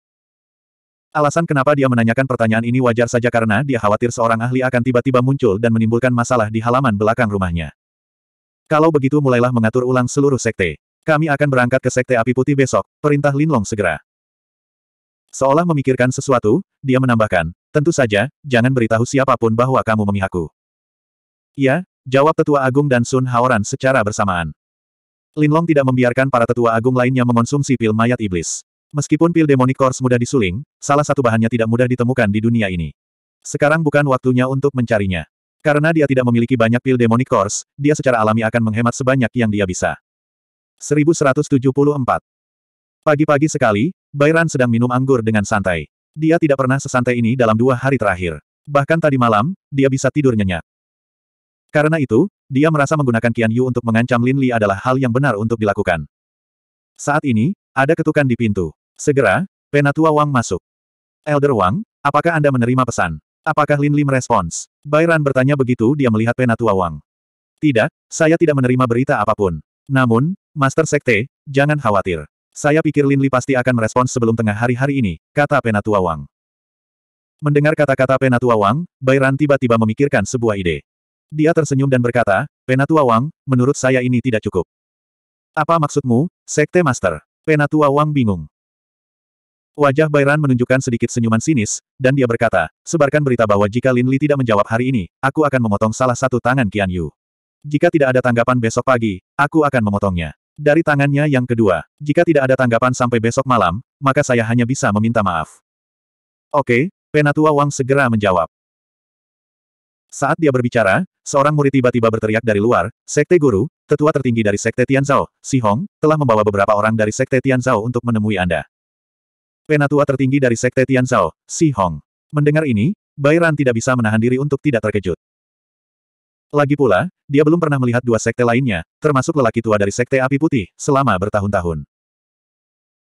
Alasan kenapa dia menanyakan pertanyaan ini wajar saja karena dia khawatir seorang ahli akan tiba-tiba muncul dan menimbulkan masalah di halaman belakang rumahnya. Kalau begitu mulailah mengatur ulang seluruh sekte. Kami akan berangkat ke Sekte Api Putih besok, perintah Lin Long segera. Seolah memikirkan sesuatu, dia menambahkan, tentu saja, jangan beritahu siapapun bahwa kamu memihakku. Ya, jawab Tetua Agung dan Sun Haoran secara bersamaan. Lin Long tidak membiarkan para Tetua Agung lainnya mengonsumsi pil mayat iblis. Meskipun pil demonic kors mudah disuling, salah satu bahannya tidak mudah ditemukan di dunia ini. Sekarang bukan waktunya untuk mencarinya. Karena dia tidak memiliki banyak pil demonic kors, dia secara alami akan menghemat sebanyak yang dia bisa. 1174. Pagi-pagi sekali, Bairan sedang minum anggur dengan santai. Dia tidak pernah sesantai ini dalam dua hari terakhir. Bahkan tadi malam, dia bisa tidur nyenyak. Karena itu, dia merasa menggunakan Qian Yu untuk mengancam Lin Li adalah hal yang benar untuk dilakukan. Saat ini, ada ketukan di pintu. Segera, Penatua Wang masuk. Elder Wang, apakah Anda menerima pesan? Apakah Lin Li merespons? Bairan bertanya begitu dia melihat Penatua Wang. Tidak, saya tidak menerima berita apapun. Namun, Master Sekte, jangan khawatir. Saya pikir Lin Li pasti akan merespons sebelum tengah hari-hari ini, kata Penatua Wang. Mendengar kata-kata Penatua Wang, Bairan tiba-tiba memikirkan sebuah ide. Dia tersenyum dan berkata, Penatua Wang, menurut saya ini tidak cukup. Apa maksudmu, Sekte Master? Penatua Wang bingung. Wajah Bairan menunjukkan sedikit senyuman sinis, dan dia berkata, sebarkan berita bahwa jika Lin Li tidak menjawab hari ini, aku akan memotong salah satu tangan Qian Yu. Jika tidak ada tanggapan besok pagi, aku akan memotongnya. Dari tangannya yang kedua, jika tidak ada tanggapan sampai besok malam, maka saya hanya bisa meminta maaf. Oke, Penatua Wang segera menjawab. Saat dia berbicara, seorang murid tiba-tiba berteriak dari luar, Sekte Guru, tetua tertinggi dari Sekte Tianzao, Si Hong, telah membawa beberapa orang dari Sekte Tianzao untuk menemui Anda. Penatua tertinggi dari Sekte Tianzao, Si Hong. Mendengar ini, Bairan tidak bisa menahan diri untuk tidak terkejut. Lagi pula, dia belum pernah melihat dua sekte lainnya, termasuk lelaki tua dari sekte api putih, selama bertahun-tahun.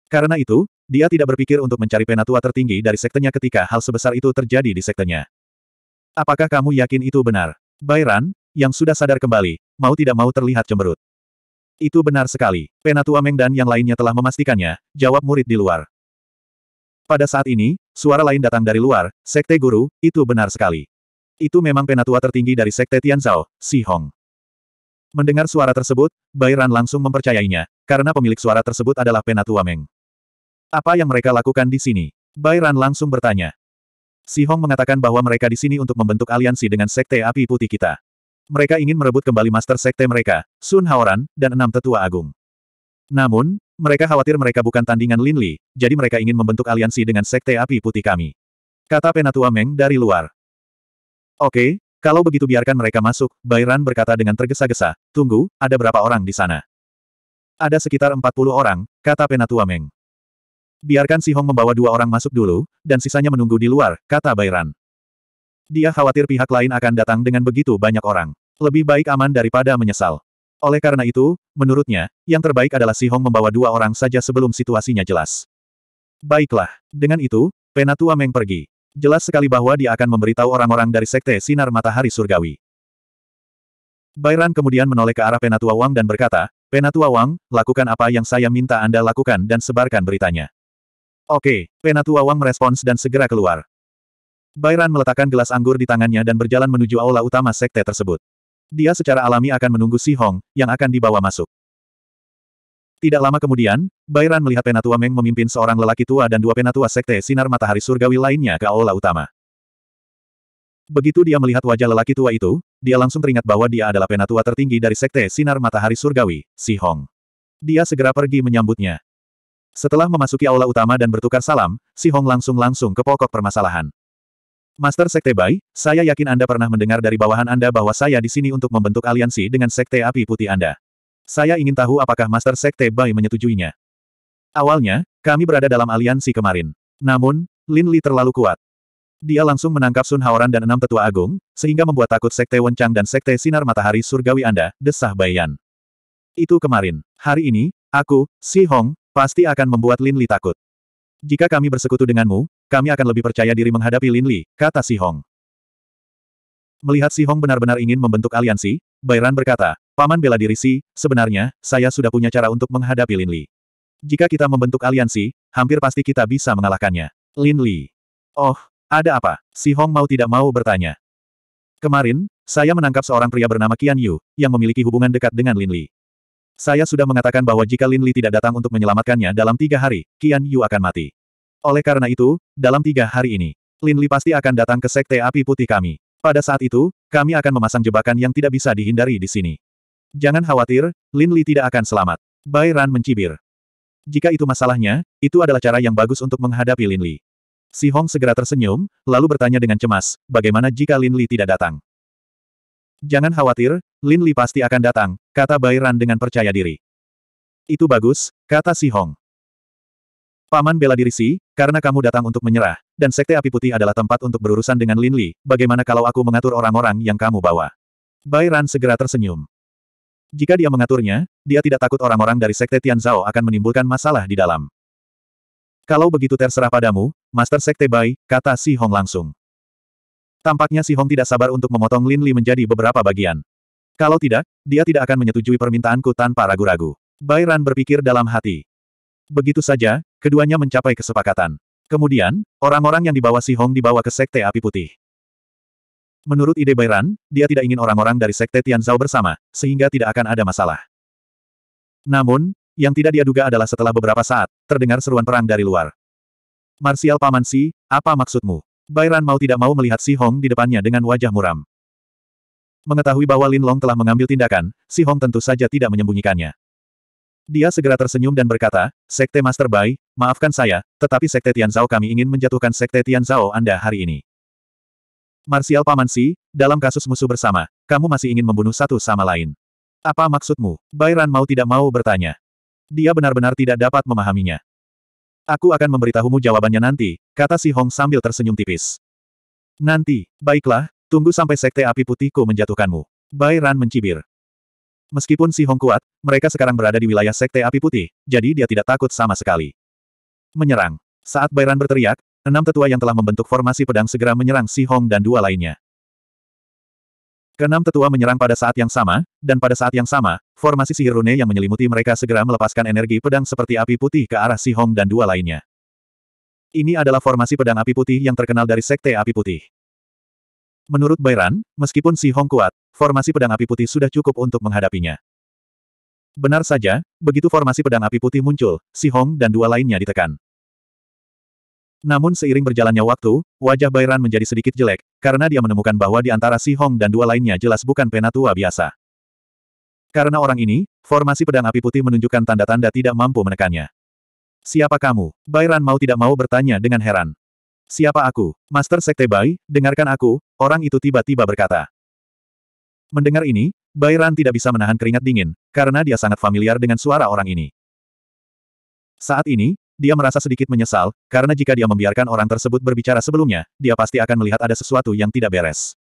Karena itu, dia tidak berpikir untuk mencari penatua tertinggi dari sektenya ketika hal sebesar itu terjadi di sektenya. Apakah kamu yakin itu benar? Bayran, yang sudah sadar kembali, mau tidak mau terlihat cemberut. Itu benar sekali. Penatua Mengdan yang lainnya telah memastikannya, jawab murid di luar. Pada saat ini, suara lain datang dari luar, sekte guru, itu benar sekali. Itu memang penatua tertinggi dari Sekte Tianzao, Si Hong. Mendengar suara tersebut, Bairan langsung mempercayainya, karena pemilik suara tersebut adalah penatua Meng. Apa yang mereka lakukan di sini? Bairan langsung bertanya. Si Hong mengatakan bahwa mereka di sini untuk membentuk aliansi dengan Sekte Api Putih kita. Mereka ingin merebut kembali master sekte mereka, Sun Haoran, dan enam tetua agung. Namun, mereka khawatir mereka bukan tandingan Lin Li, jadi mereka ingin membentuk aliansi dengan sekte api putih kami. Kata Penatua Meng dari luar. Oke, kalau begitu biarkan mereka masuk, Bairan berkata dengan tergesa-gesa, tunggu, ada berapa orang di sana? Ada sekitar 40 orang, kata Penatua Meng. Biarkan Si Hong membawa dua orang masuk dulu, dan sisanya menunggu di luar, kata Bairan. Dia khawatir pihak lain akan datang dengan begitu banyak orang. Lebih baik aman daripada menyesal. Oleh karena itu, menurutnya, yang terbaik adalah Si Hong membawa dua orang saja sebelum situasinya jelas. Baiklah, dengan itu, Penatua Meng pergi jelas sekali bahwa dia akan memberitahu orang-orang dari Sekte Sinar Matahari Surgawi. Bairan kemudian menoleh ke arah Penatua Wang dan berkata, Penatua Wang, lakukan apa yang saya minta Anda lakukan dan sebarkan beritanya. Oke, Penatua Wang merespons dan segera keluar. Bairan meletakkan gelas anggur di tangannya dan berjalan menuju aula utama sekte tersebut. Dia secara alami akan menunggu Si Hong, yang akan dibawa masuk. Tidak lama kemudian, Bairan melihat penatua Meng memimpin seorang lelaki tua dan dua penatua sekte sinar matahari surgawi lainnya ke aula utama. Begitu dia melihat wajah lelaki tua itu, dia langsung teringat bahwa dia adalah penatua tertinggi dari sekte sinar matahari surgawi, Si Hong. Dia segera pergi menyambutnya. Setelah memasuki aula utama dan bertukar salam, Si Hong langsung langsung ke pokok permasalahan. Master Sekte Bai, saya yakin Anda pernah mendengar dari bawahan Anda bahwa saya di sini untuk membentuk aliansi dengan Sekte Api Putih Anda. Saya ingin tahu apakah Master Sekte Bai menyetujuinya. Awalnya, kami berada dalam aliansi kemarin. Namun, Lin Li terlalu kuat. Dia langsung menangkap Sun Haoran dan enam tetua agung, sehingga membuat takut Sekte Wencang dan Sekte Sinar Matahari Surgawi Anda, desah Bayan. Itu kemarin. Hari ini, aku, Si Hong, pasti akan membuat Lin Li takut. Jika kami bersekutu denganmu, kami akan lebih percaya diri menghadapi Lin Li, kata Si Hong. Melihat Si Hong benar-benar ingin membentuk aliansi, Bairan berkata, Paman bela diri Si, sebenarnya, saya sudah punya cara untuk menghadapi Lin Li. Jika kita membentuk aliansi, hampir pasti kita bisa mengalahkannya. Lin Li. Oh, ada apa? Si Hong mau tidak mau bertanya. Kemarin, saya menangkap seorang pria bernama Qian Yu, yang memiliki hubungan dekat dengan Lin Li. Saya sudah mengatakan bahwa jika Lin Li tidak datang untuk menyelamatkannya dalam tiga hari, Qian Yu akan mati. Oleh karena itu, dalam tiga hari ini, Lin Li pasti akan datang ke Sekte Api Putih kami. Pada saat itu, kami akan memasang jebakan yang tidak bisa dihindari di sini. Jangan khawatir, Lin Li tidak akan selamat. Bai Ran mencibir. Jika itu masalahnya, itu adalah cara yang bagus untuk menghadapi Lin Li. Si Hong segera tersenyum, lalu bertanya dengan cemas, bagaimana jika Lin Li tidak datang? Jangan khawatir, Lin Li pasti akan datang, kata Bai Ran dengan percaya diri. Itu bagus, kata Si Hong. Paman bela diri Si, karena kamu datang untuk menyerah, dan Sekte Api Putih adalah tempat untuk berurusan dengan Lin Li, bagaimana kalau aku mengatur orang-orang yang kamu bawa? Bai Ran segera tersenyum. Jika dia mengaturnya, dia tidak takut orang-orang dari Sekte Tianzao akan menimbulkan masalah di dalam. Kalau begitu terserah padamu, Master Sekte Bai, kata Si Hong langsung. Tampaknya Si Hong tidak sabar untuk memotong Lin Li menjadi beberapa bagian. Kalau tidak, dia tidak akan menyetujui permintaanku tanpa ragu-ragu. Bai Ran berpikir dalam hati. Begitu saja, keduanya mencapai kesepakatan. Kemudian, orang-orang yang dibawa Si Hong dibawa ke Sekte Api Putih. Menurut ide Bairan, dia tidak ingin orang-orang dari Sekte Tianzao bersama, sehingga tidak akan ada masalah. Namun, yang tidak dia duga adalah setelah beberapa saat, terdengar seruan perang dari luar. Marsial Paman Si, apa maksudmu? Bairan mau tidak mau melihat Si Hong di depannya dengan wajah muram. Mengetahui bahwa Lin Long telah mengambil tindakan, Si Hong tentu saja tidak menyembunyikannya. Dia segera tersenyum dan berkata, Sekte Master Bai, maafkan saya, tetapi Sekte Tianzao kami ingin menjatuhkan Sekte Tianzao Anda hari ini. Marsial Paman Si, dalam kasus musuh bersama, kamu masih ingin membunuh satu sama lain. Apa maksudmu? Bayran mau tidak mau bertanya. Dia benar-benar tidak dapat memahaminya. Aku akan memberitahumu jawabannya nanti, kata Si Hong sambil tersenyum tipis. Nanti, baiklah, tunggu sampai Sekte Api Putihku menjatuhkanmu. Bayran mencibir. Meskipun Si Hong kuat, mereka sekarang berada di wilayah Sekte Api Putih, jadi dia tidak takut sama sekali. Menyerang. Saat Bayran berteriak, enam tetua yang telah membentuk formasi pedang segera menyerang Si Hong dan dua lainnya. Keenam tetua menyerang pada saat yang sama, dan pada saat yang sama, formasi sihir rune yang menyelimuti mereka segera melepaskan energi pedang seperti api putih ke arah Si Hong dan dua lainnya. Ini adalah formasi pedang api putih yang terkenal dari Sekte Api Putih. Menurut Bairan, meskipun Si Hong kuat, formasi pedang api putih sudah cukup untuk menghadapinya. Benar saja, begitu formasi pedang api putih muncul, Si Hong dan dua lainnya ditekan. Namun seiring berjalannya waktu, wajah Bairan menjadi sedikit jelek, karena dia menemukan bahwa di antara Si Hong dan dua lainnya jelas bukan penatua biasa. Karena orang ini, formasi pedang api putih menunjukkan tanda-tanda tidak mampu menekannya. Siapa kamu? Bairan mau tidak mau bertanya dengan heran. Siapa aku? Master Sekte Bai, dengarkan aku, orang itu tiba-tiba berkata. Mendengar ini, Bairan tidak bisa menahan keringat dingin, karena dia sangat familiar dengan suara orang ini. Saat ini, dia merasa sedikit menyesal, karena jika dia membiarkan orang tersebut berbicara sebelumnya, dia pasti akan melihat ada sesuatu yang tidak beres.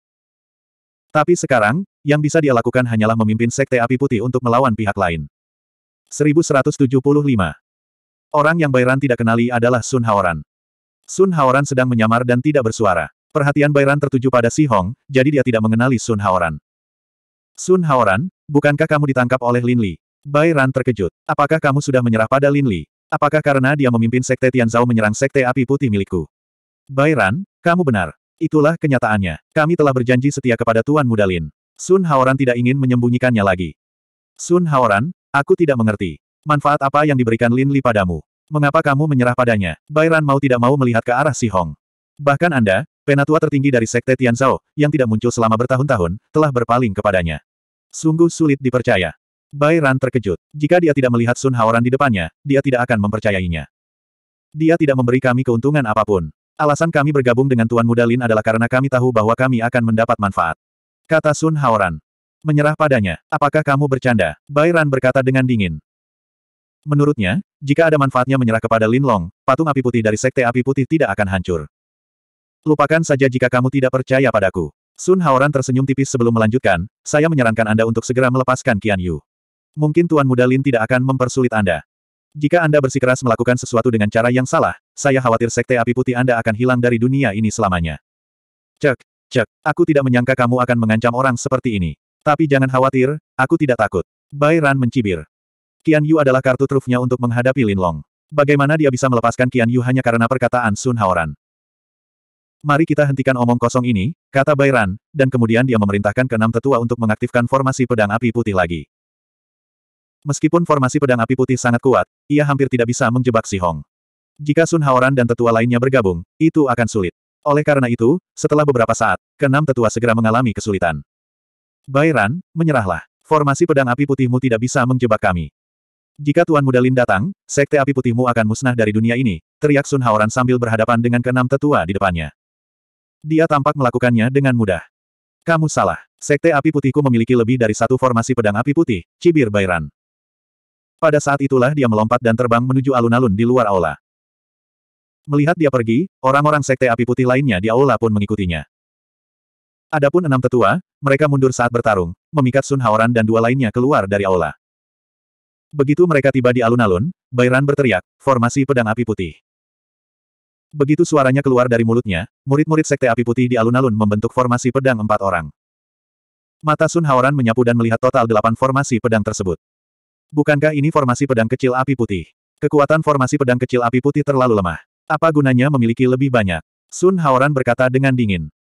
Tapi sekarang, yang bisa dia lakukan hanyalah memimpin Sekte Api Putih untuk melawan pihak lain. 1175 Orang yang Bairan tidak kenali adalah Sun Haoran. Sun Haoran sedang menyamar dan tidak bersuara. Perhatian Bairan tertuju pada Si Hong, jadi dia tidak mengenali Sun Haoran. Sun Haoran, bukankah kamu ditangkap oleh Lin Li? Bairan terkejut. Apakah kamu sudah menyerah pada Lin Li? Apakah karena dia memimpin sekte Tianzao menyerang sekte api putih milikku? Bairan, kamu benar. Itulah kenyataannya. Kami telah berjanji setia kepada Tuan Mudalin. Sun Haoran tidak ingin menyembunyikannya lagi. Sun Haoran, aku tidak mengerti. Manfaat apa yang diberikan Lin Li padamu? Mengapa kamu menyerah padanya? Bairan mau tidak mau melihat ke arah Si Hong. Bahkan Anda, penatua tertinggi dari sekte Tianzao, yang tidak muncul selama bertahun-tahun, telah berpaling kepadanya. Sungguh sulit dipercaya. Bai Ran terkejut. Jika dia tidak melihat Sun Haoran di depannya, dia tidak akan mempercayainya. Dia tidak memberi kami keuntungan apapun. Alasan kami bergabung dengan Tuan Muda Lin adalah karena kami tahu bahwa kami akan mendapat manfaat. Kata Sun Haoran. Menyerah padanya, apakah kamu bercanda? Bai Ran berkata dengan dingin. Menurutnya, jika ada manfaatnya menyerah kepada Lin Long, patung api putih dari Sekte Api Putih tidak akan hancur. Lupakan saja jika kamu tidak percaya padaku. Sun Haoran tersenyum tipis sebelum melanjutkan, saya menyarankan Anda untuk segera melepaskan Qian Yu. Mungkin Tuan Muda Lin tidak akan mempersulit Anda. Jika Anda bersikeras melakukan sesuatu dengan cara yang salah, saya khawatir Sekte Api Putih Anda akan hilang dari dunia ini selamanya. Cek, cek, aku tidak menyangka kamu akan mengancam orang seperti ini. Tapi jangan khawatir, aku tidak takut. Bai Ran mencibir. Qian Yu adalah kartu trufnya untuk menghadapi Lin Long. Bagaimana dia bisa melepaskan Qian Yu hanya karena perkataan Sun Haoran? Mari kita hentikan omong kosong ini, kata Bai Ran, dan kemudian dia memerintahkan keenam tetua untuk mengaktifkan formasi pedang api putih lagi. Meskipun formasi pedang api putih sangat kuat, ia hampir tidak bisa menjebak Si Hong. Jika Sun Haoran dan tetua lainnya bergabung, itu akan sulit. Oleh karena itu, setelah beberapa saat, keenam tetua segera mengalami kesulitan. Bairan, menyerahlah. Formasi pedang api putihmu tidak bisa menjebak kami. Jika Tuan Muda Lin datang, sekte api putihmu akan musnah dari dunia ini, teriak Sun Haoran sambil berhadapan dengan keenam tetua di depannya. Dia tampak melakukannya dengan mudah. Kamu salah. Sekte api putihku memiliki lebih dari satu formasi pedang api putih, cibir Bairan. Pada saat itulah dia melompat dan terbang menuju alun-alun di luar aula. Melihat dia pergi, orang-orang sekte api putih lainnya di aula pun mengikutinya. Adapun enam tetua, mereka mundur saat bertarung, memikat Sun Haoran dan dua lainnya keluar dari aula. Begitu mereka tiba di alun-alun, Bairan berteriak, formasi pedang api putih. Begitu suaranya keluar dari mulutnya, murid-murid Sekte Api Putih di alun-alun membentuk formasi pedang empat orang. Mata Sun Haoran menyapu dan melihat total delapan formasi pedang tersebut. Bukankah ini formasi pedang kecil api putih? Kekuatan formasi pedang kecil api putih terlalu lemah. Apa gunanya memiliki lebih banyak? Sun Haoran berkata dengan dingin.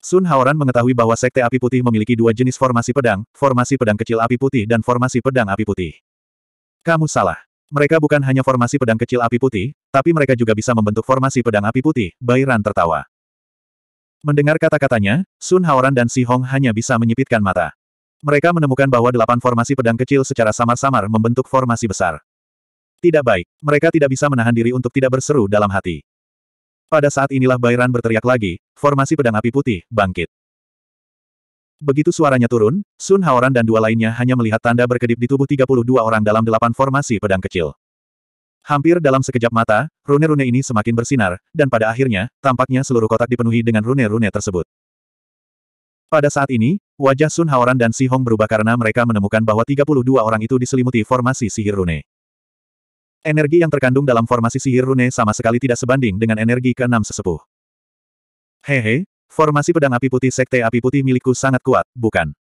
Sun Haoran mengetahui bahwa Sekte Api Putih memiliki dua jenis formasi pedang, formasi pedang kecil api putih dan formasi pedang api putih. Kamu salah. Mereka bukan hanya formasi pedang kecil api putih, tapi mereka juga bisa membentuk formasi pedang api putih, Bairan tertawa. Mendengar kata-katanya, Sun Haoran dan Si Hong hanya bisa menyipitkan mata. Mereka menemukan bahwa delapan formasi pedang kecil secara samar-samar membentuk formasi besar. Tidak baik, mereka tidak bisa menahan diri untuk tidak berseru dalam hati. Pada saat inilah Bairan berteriak lagi, formasi pedang api putih, bangkit. Begitu suaranya turun, Sun Haoran dan dua lainnya hanya melihat tanda berkedip di tubuh 32 orang dalam delapan formasi pedang kecil. Hampir dalam sekejap mata, rune-rune ini semakin bersinar, dan pada akhirnya, tampaknya seluruh kotak dipenuhi dengan rune-rune tersebut. Pada saat ini, wajah Sun Haoran dan Si Hong berubah karena mereka menemukan bahwa 32 orang itu diselimuti formasi sihir rune. Energi yang terkandung dalam formasi sihir rune sama sekali tidak sebanding dengan energi keenam sesepuh. Hehe, formasi pedang api putih sekte api putih milikku sangat kuat, bukan?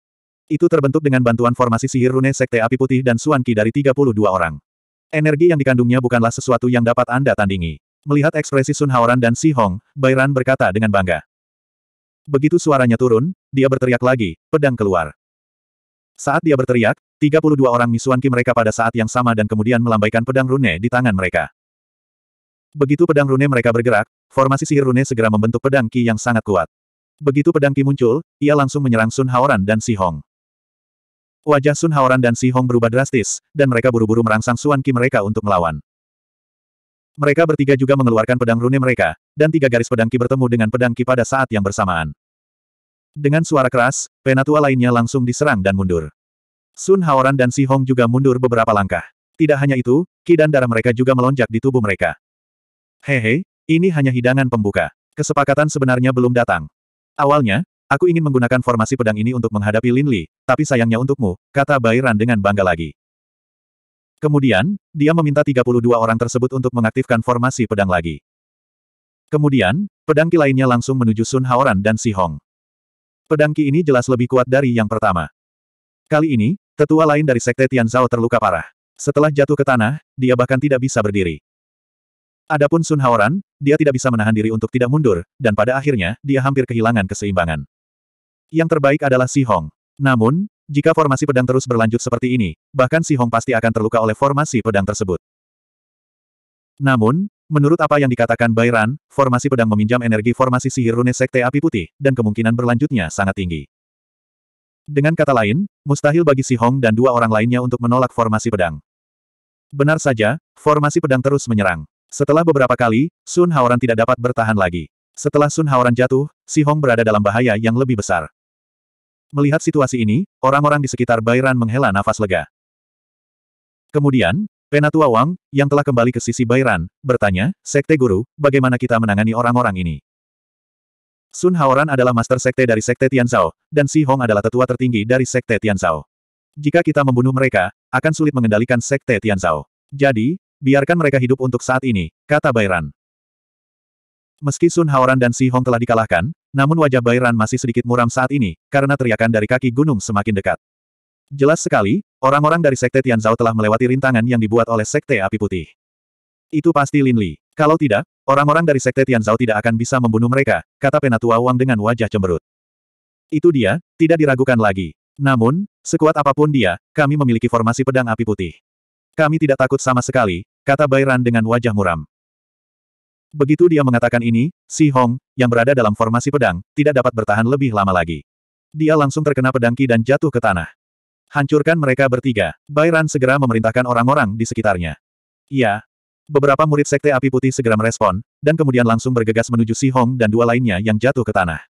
Itu terbentuk dengan bantuan formasi sihir rune sekte api putih dan suanki dari 32 orang. Energi yang dikandungnya bukanlah sesuatu yang dapat Anda tandingi. Melihat ekspresi Sun Haoran dan Si Hong, Bairan berkata dengan bangga. Begitu suaranya turun, dia berteriak lagi, pedang keluar. Saat dia berteriak, 32 orang Misuanki mereka pada saat yang sama dan kemudian melambaikan pedang rune di tangan mereka. Begitu pedang rune mereka bergerak, formasi sihir rune segera membentuk pedang Ki yang sangat kuat. Begitu pedang Ki muncul, ia langsung menyerang Sun Haoran dan Si Hong. Wajah Sun Haoran dan Si Hong berubah drastis, dan mereka buru-buru merangsang Suan Ki mereka untuk melawan. Mereka bertiga juga mengeluarkan pedang rune mereka, dan tiga garis pedang ki bertemu dengan pedang ki pada saat yang bersamaan. Dengan suara keras, penatua lainnya langsung diserang dan mundur. Sun Haoran dan Si Hong juga mundur beberapa langkah. Tidak hanya itu, ki dan darah mereka juga melonjak di tubuh mereka. Hehe, ini hanya hidangan pembuka. Kesepakatan sebenarnya belum datang. Awalnya, aku ingin menggunakan formasi pedang ini untuk menghadapi Lin Li, tapi sayangnya untukmu, kata Bai dengan bangga lagi. Kemudian, dia meminta 32 orang tersebut untuk mengaktifkan formasi pedang lagi. Kemudian, pedang lainnya langsung menuju Sun Haoran dan Si Hong. Pedang ini jelas lebih kuat dari yang pertama. Kali ini, tetua lain dari Sekte Zhao terluka parah. Setelah jatuh ke tanah, dia bahkan tidak bisa berdiri. Adapun Sun Haoran, dia tidak bisa menahan diri untuk tidak mundur, dan pada akhirnya, dia hampir kehilangan keseimbangan. Yang terbaik adalah Si Hong. Namun, jika formasi pedang terus berlanjut seperti ini, bahkan Si Hong pasti akan terluka oleh formasi pedang tersebut. Namun, menurut apa yang dikatakan Bairan, formasi pedang meminjam energi formasi sihir rune sekte api putih, dan kemungkinan berlanjutnya sangat tinggi. Dengan kata lain, mustahil bagi Si Hong dan dua orang lainnya untuk menolak formasi pedang. Benar saja, formasi pedang terus menyerang. Setelah beberapa kali, Sun Haoran tidak dapat bertahan lagi. Setelah Sun Haoran jatuh, Si Hong berada dalam bahaya yang lebih besar. Melihat situasi ini, orang-orang di sekitar Bairan menghela nafas lega. Kemudian, Penatua Wang, yang telah kembali ke sisi Bairan, bertanya, Sekte Guru, bagaimana kita menangani orang-orang ini? Sun Haoran adalah master sekte dari Sekte Tianzao, dan Si Hong adalah tetua tertinggi dari Sekte Tianzao. Jika kita membunuh mereka, akan sulit mengendalikan Sekte Tianzao. Jadi, biarkan mereka hidup untuk saat ini, kata Bairan. Meski Sun Haoran dan Si Hong telah dikalahkan, namun wajah Bairan masih sedikit muram saat ini, karena teriakan dari kaki gunung semakin dekat. Jelas sekali, orang-orang dari Sekte Tianzao telah melewati rintangan yang dibuat oleh Sekte Api Putih. Itu pasti Lin Li. Kalau tidak, orang-orang dari Sekte Tianzao tidak akan bisa membunuh mereka, kata Penatua Wang dengan wajah cemberut. Itu dia, tidak diragukan lagi. Namun, sekuat apapun dia, kami memiliki formasi pedang api putih. Kami tidak takut sama sekali, kata Bairan dengan wajah muram. Begitu dia mengatakan ini, Si Hong, yang berada dalam formasi pedang, tidak dapat bertahan lebih lama lagi. Dia langsung terkena pedangki dan jatuh ke tanah. Hancurkan mereka bertiga. Bairan segera memerintahkan orang-orang di sekitarnya. Iya. Beberapa murid Sekte Api Putih segera merespon, dan kemudian langsung bergegas menuju Si Hong dan dua lainnya yang jatuh ke tanah.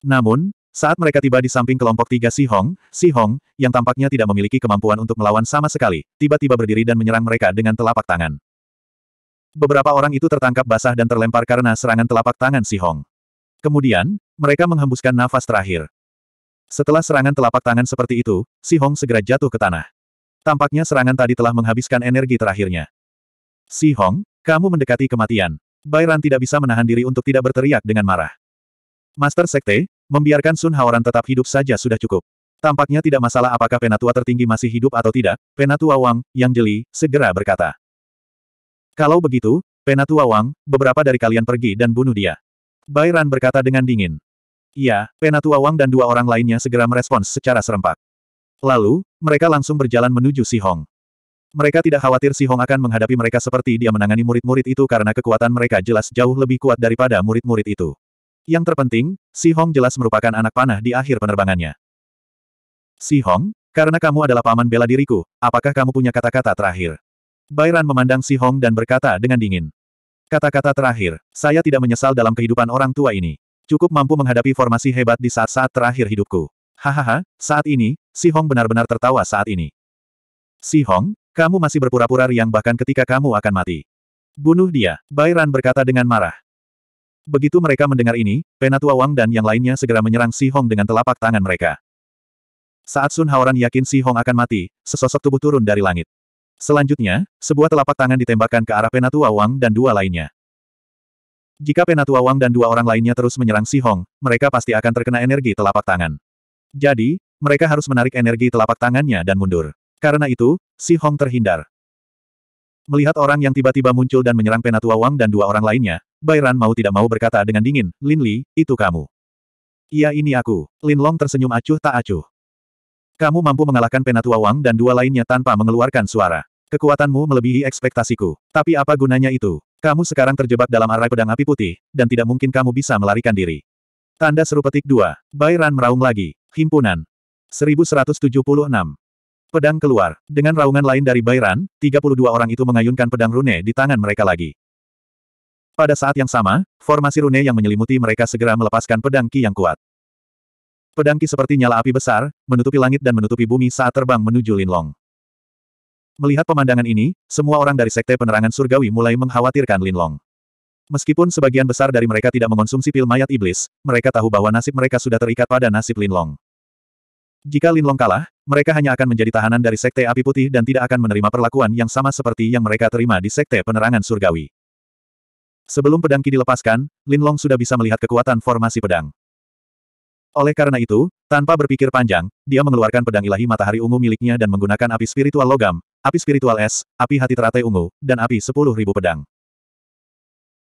Namun, saat mereka tiba di samping kelompok tiga Si Hong, Si Hong, yang tampaknya tidak memiliki kemampuan untuk melawan sama sekali, tiba-tiba berdiri dan menyerang mereka dengan telapak tangan. Beberapa orang itu tertangkap basah dan terlempar karena serangan telapak tangan Si Hong. Kemudian, mereka menghembuskan nafas terakhir. Setelah serangan telapak tangan seperti itu, Si Hong segera jatuh ke tanah. Tampaknya serangan tadi telah menghabiskan energi terakhirnya. Si Hong, kamu mendekati kematian. Bairan tidak bisa menahan diri untuk tidak berteriak dengan marah. Master Sekte, membiarkan Sun Haoran tetap hidup saja sudah cukup. Tampaknya tidak masalah apakah penatua tertinggi masih hidup atau tidak, penatua Wang, yang jeli, segera berkata. Kalau begitu, Penatua Wang, beberapa dari kalian pergi dan bunuh dia. Bai berkata dengan dingin. Iya, Penatua Wang dan dua orang lainnya segera merespons secara serempak. Lalu, mereka langsung berjalan menuju Si Hong. Mereka tidak khawatir Si Hong akan menghadapi mereka seperti dia menangani murid-murid itu karena kekuatan mereka jelas jauh lebih kuat daripada murid-murid itu. Yang terpenting, Si Hong jelas merupakan anak panah di akhir penerbangannya. Si Hong, karena kamu adalah paman bela diriku, apakah kamu punya kata-kata terakhir? Bairan memandang Si Hong dan berkata dengan dingin. Kata-kata terakhir, saya tidak menyesal dalam kehidupan orang tua ini. Cukup mampu menghadapi formasi hebat di saat-saat terakhir hidupku. Hahaha, saat ini, Si Hong benar-benar tertawa saat ini. Si Hong, kamu masih berpura-pura riang bahkan ketika kamu akan mati. Bunuh dia, Bairan berkata dengan marah. Begitu mereka mendengar ini, Penatua Wang dan yang lainnya segera menyerang Si Hong dengan telapak tangan mereka. Saat Sun Haoran yakin Si Hong akan mati, sesosok tubuh turun dari langit. Selanjutnya, sebuah telapak tangan ditembakkan ke arah Penatua Wang dan dua lainnya. Jika Penatua Wang dan dua orang lainnya terus menyerang Si Hong, mereka pasti akan terkena energi telapak tangan. Jadi, mereka harus menarik energi telapak tangannya dan mundur. Karena itu, Si Hong terhindar. Melihat orang yang tiba-tiba muncul dan menyerang Penatua Wang dan dua orang lainnya, Bairan mau tidak mau berkata dengan dingin, Lin Li, itu kamu. Iya ini aku. Lin Long tersenyum acuh tak acuh. Kamu mampu mengalahkan Penatua Wang dan dua lainnya tanpa mengeluarkan suara. Kekuatanmu melebihi ekspektasiku. Tapi apa gunanya itu? Kamu sekarang terjebak dalam arai pedang api putih, dan tidak mungkin kamu bisa melarikan diri. Tanda seru petik dua. Bairan meraung lagi. Himpunan. 1176. Pedang keluar. Dengan raungan lain dari Bairan, 32 orang itu mengayunkan pedang rune di tangan mereka lagi. Pada saat yang sama, formasi rune yang menyelimuti mereka segera melepaskan pedang ki yang kuat. Pedang Ki seperti nyala api besar, menutupi langit dan menutupi bumi saat terbang menuju Linlong. Melihat pemandangan ini, semua orang dari Sekte Penerangan Surgawi mulai mengkhawatirkan Linlong. Meskipun sebagian besar dari mereka tidak mengonsumsi pil mayat iblis, mereka tahu bahwa nasib mereka sudah terikat pada nasib Linlong. Jika Linlong kalah, mereka hanya akan menjadi tahanan dari Sekte Api Putih dan tidak akan menerima perlakuan yang sama seperti yang mereka terima di Sekte Penerangan Surgawi. Sebelum pedang Ki dilepaskan, Linlong sudah bisa melihat kekuatan formasi pedang. Oleh karena itu, tanpa berpikir panjang, dia mengeluarkan pedang ilahi matahari ungu miliknya dan menggunakan api spiritual logam, api spiritual es, api hati teratai ungu, dan api sepuluh ribu pedang.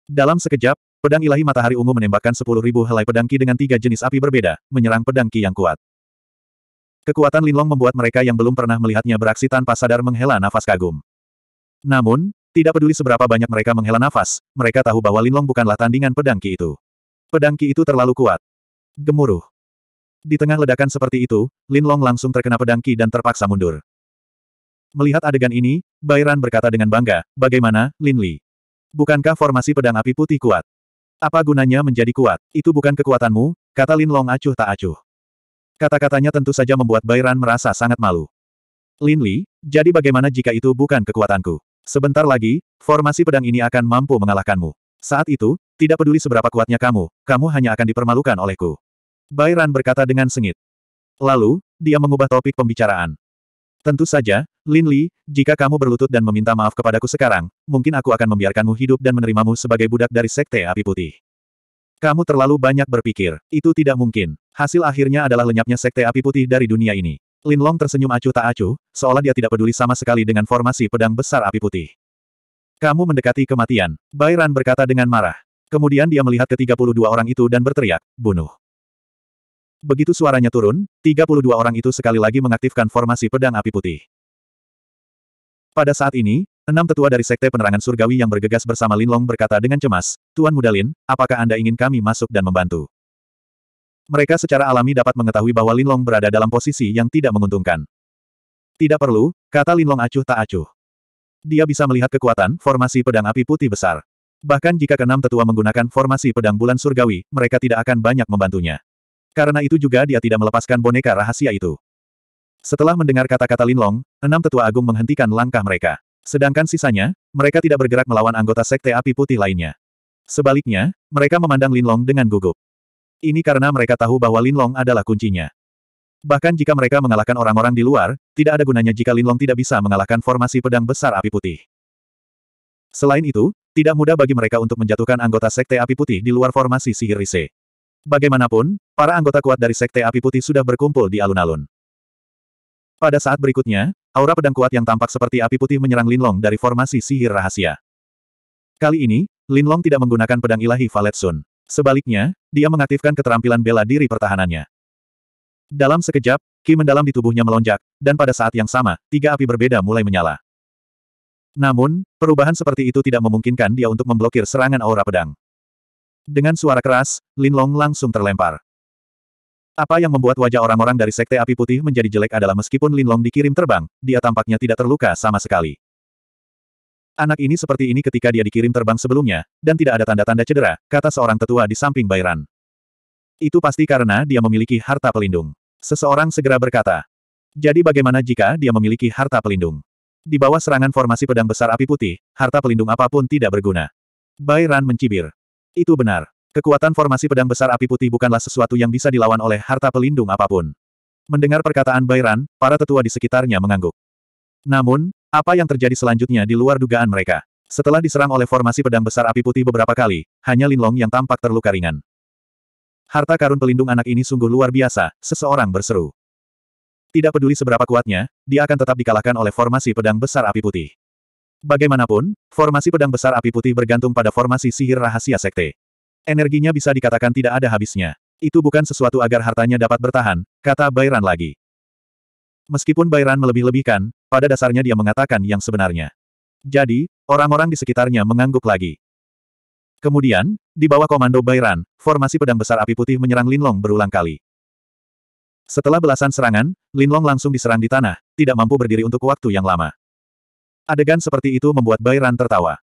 Dalam sekejap, pedang ilahi matahari ungu menembakkan sepuluh ribu helai pedang ki dengan tiga jenis api berbeda, menyerang pedang ki yang kuat. Kekuatan Linlong membuat mereka yang belum pernah melihatnya beraksi tanpa sadar menghela nafas kagum. Namun, tidak peduli seberapa banyak mereka menghela nafas, mereka tahu bahwa Linlong bukanlah tandingan pedang ki itu. Pedang ki itu terlalu kuat. Gemuruh. Di tengah ledakan seperti itu, Lin Long langsung terkena pedang Qi dan terpaksa mundur. Melihat adegan ini, Bairan berkata dengan bangga, bagaimana, Lin Li? Bukankah formasi pedang api putih kuat? Apa gunanya menjadi kuat? Itu bukan kekuatanmu, kata Lin Long acuh tak acuh. Kata-katanya tentu saja membuat Bairan merasa sangat malu. Lin Li, jadi bagaimana jika itu bukan kekuatanku? Sebentar lagi, formasi pedang ini akan mampu mengalahkanmu. Saat itu, tidak peduli seberapa kuatnya kamu, kamu hanya akan dipermalukan olehku. Bairan berkata dengan sengit. Lalu, dia mengubah topik pembicaraan. Tentu saja, Lin Li, jika kamu berlutut dan meminta maaf kepadaku sekarang, mungkin aku akan membiarkanmu hidup dan menerimamu sebagai budak dari Sekte Api Putih. Kamu terlalu banyak berpikir, itu tidak mungkin. Hasil akhirnya adalah lenyapnya Sekte Api Putih dari dunia ini. Lin Long tersenyum acuh tak acuh, seolah dia tidak peduli sama sekali dengan formasi pedang besar api putih. Kamu mendekati kematian, Bairan berkata dengan marah. Kemudian dia melihat ke-32 orang itu dan berteriak, bunuh. Begitu suaranya turun, 32 orang itu sekali lagi mengaktifkan formasi pedang api putih. Pada saat ini, enam tetua dari Sekte Penerangan Surgawi yang bergegas bersama Linlong berkata dengan cemas, Tuan Mudalin, apakah Anda ingin kami masuk dan membantu? Mereka secara alami dapat mengetahui bahwa Linlong berada dalam posisi yang tidak menguntungkan. Tidak perlu, kata Linlong acuh tak acuh. Dia bisa melihat kekuatan formasi pedang api putih besar. Bahkan jika keenam tetua menggunakan formasi pedang bulan surgawi, mereka tidak akan banyak membantunya. Karena itu juga dia tidak melepaskan boneka rahasia itu. Setelah mendengar kata-kata Linlong, enam tetua agung menghentikan langkah mereka. Sedangkan sisanya, mereka tidak bergerak melawan anggota Sekte Api Putih lainnya. Sebaliknya, mereka memandang Linlong dengan gugup. Ini karena mereka tahu bahwa Linlong adalah kuncinya. Bahkan jika mereka mengalahkan orang-orang di luar, tidak ada gunanya jika Linlong tidak bisa mengalahkan formasi pedang besar api putih. Selain itu, tidak mudah bagi mereka untuk menjatuhkan anggota Sekte Api Putih di luar formasi sihir Rise. Bagaimanapun, para anggota kuat dari Sekte Api Putih sudah berkumpul di alun-alun. Pada saat berikutnya, aura pedang kuat yang tampak seperti api putih menyerang Linlong dari formasi sihir rahasia. Kali ini, Linlong tidak menggunakan pedang ilahi Valet Sun. Sebaliknya, dia mengaktifkan keterampilan bela diri pertahanannya. Dalam sekejap, ki mendalam di tubuhnya melonjak, dan pada saat yang sama, tiga api berbeda mulai menyala. Namun, perubahan seperti itu tidak memungkinkan dia untuk memblokir serangan aura pedang. Dengan suara keras, Lin Long langsung terlempar. Apa yang membuat wajah orang-orang dari Sekte Api Putih menjadi jelek adalah meskipun Lin Long dikirim terbang, dia tampaknya tidak terluka sama sekali. Anak ini seperti ini ketika dia dikirim terbang sebelumnya, dan tidak ada tanda-tanda cedera, kata seorang tetua di samping Bairan. Itu pasti karena dia memiliki harta pelindung. Seseorang segera berkata, jadi bagaimana jika dia memiliki harta pelindung? Di bawah serangan formasi pedang besar api putih, harta pelindung apapun tidak berguna. Bai mencibir. Itu benar. Kekuatan formasi pedang besar api putih bukanlah sesuatu yang bisa dilawan oleh harta pelindung apapun. Mendengar perkataan Bairan, para tetua di sekitarnya mengangguk. Namun, apa yang terjadi selanjutnya di luar dugaan mereka? Setelah diserang oleh formasi pedang besar api putih beberapa kali, hanya Linlong yang tampak terluka ringan. Harta karun pelindung anak ini sungguh luar biasa, seseorang berseru. Tidak peduli seberapa kuatnya, dia akan tetap dikalahkan oleh formasi pedang besar api putih. Bagaimanapun, formasi pedang besar api putih bergantung pada formasi sihir rahasia sekte. Energinya bisa dikatakan tidak ada habisnya. Itu bukan sesuatu agar hartanya dapat bertahan, kata Bairan lagi. Meskipun Bairan melebih-lebihkan, pada dasarnya dia mengatakan yang sebenarnya. Jadi, orang-orang di sekitarnya mengangguk lagi. Kemudian, di bawah komando Bairan, formasi pedang besar api putih menyerang Linlong berulang kali. Setelah belasan serangan, Linlong langsung diserang di tanah, tidak mampu berdiri untuk waktu yang lama. Adegan seperti itu membuat Bai Ran tertawa.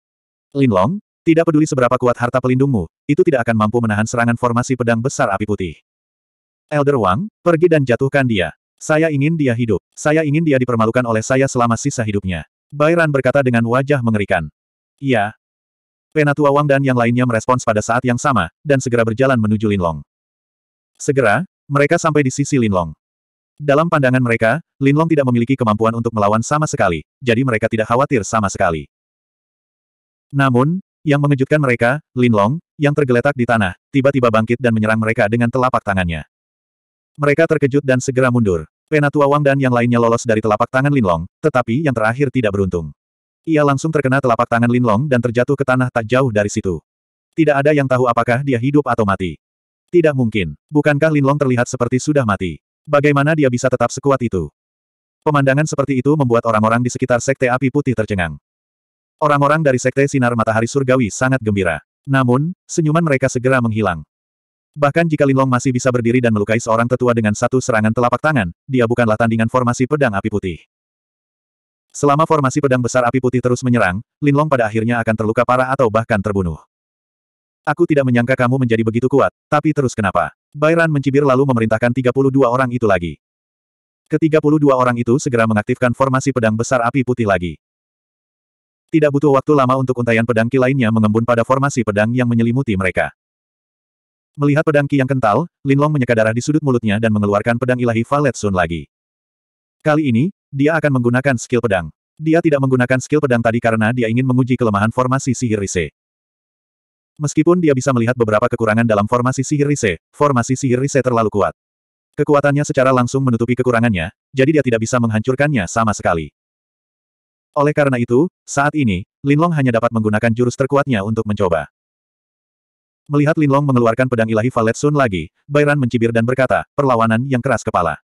Linlong, tidak peduli seberapa kuat harta pelindungmu, itu tidak akan mampu menahan serangan formasi pedang besar api putih. Elder Wang, pergi dan jatuhkan dia. Saya ingin dia hidup. Saya ingin dia dipermalukan oleh saya selama sisa hidupnya. Bairan berkata dengan wajah mengerikan. Iya. Penatua Wang dan yang lainnya merespons pada saat yang sama, dan segera berjalan menuju Linlong. Segera, mereka sampai di sisi Linlong. Dalam pandangan mereka, Linlong tidak memiliki kemampuan untuk melawan sama sekali, jadi mereka tidak khawatir sama sekali. Namun, yang mengejutkan mereka, Linlong, yang tergeletak di tanah, tiba-tiba bangkit dan menyerang mereka dengan telapak tangannya. Mereka terkejut dan segera mundur. Penatua Wang dan yang lainnya lolos dari telapak tangan Linlong, tetapi yang terakhir tidak beruntung. Ia langsung terkena telapak tangan Linlong dan terjatuh ke tanah tak jauh dari situ. Tidak ada yang tahu apakah dia hidup atau mati. Tidak mungkin. Bukankah Linlong terlihat seperti sudah mati? Bagaimana dia bisa tetap sekuat itu? Pemandangan seperti itu membuat orang-orang di sekitar Sekte Api Putih tercengang. Orang-orang dari Sekte Sinar Matahari Surgawi sangat gembira. Namun, senyuman mereka segera menghilang. Bahkan jika Linlong masih bisa berdiri dan melukai seorang tetua dengan satu serangan telapak tangan, dia bukanlah tandingan formasi pedang api putih. Selama formasi pedang besar api putih terus menyerang, Linlong pada akhirnya akan terluka parah atau bahkan terbunuh. Aku tidak menyangka kamu menjadi begitu kuat, tapi terus kenapa? Bairan mencibir lalu memerintahkan 32 orang itu lagi. Ketiga puluh dua orang itu segera mengaktifkan formasi pedang besar api putih lagi. Tidak butuh waktu lama untuk untaian pedang ki lainnya mengembun pada formasi pedang yang menyelimuti mereka. Melihat pedang ki yang kental, Linlong menyeka darah di sudut mulutnya dan mengeluarkan pedang ilahi Valet Sun lagi. Kali ini, dia akan menggunakan skill pedang. Dia tidak menggunakan skill pedang tadi karena dia ingin menguji kelemahan formasi sihir Rise. Meskipun dia bisa melihat beberapa kekurangan dalam formasi sihir Rise, formasi sihir Rise terlalu kuat. Kekuatannya secara langsung menutupi kekurangannya, jadi dia tidak bisa menghancurkannya sama sekali. Oleh karena itu, saat ini, Linlong hanya dapat menggunakan jurus terkuatnya untuk mencoba. Melihat Linlong mengeluarkan pedang ilahi Valet Sun lagi, Bairan mencibir dan berkata, perlawanan yang keras kepala.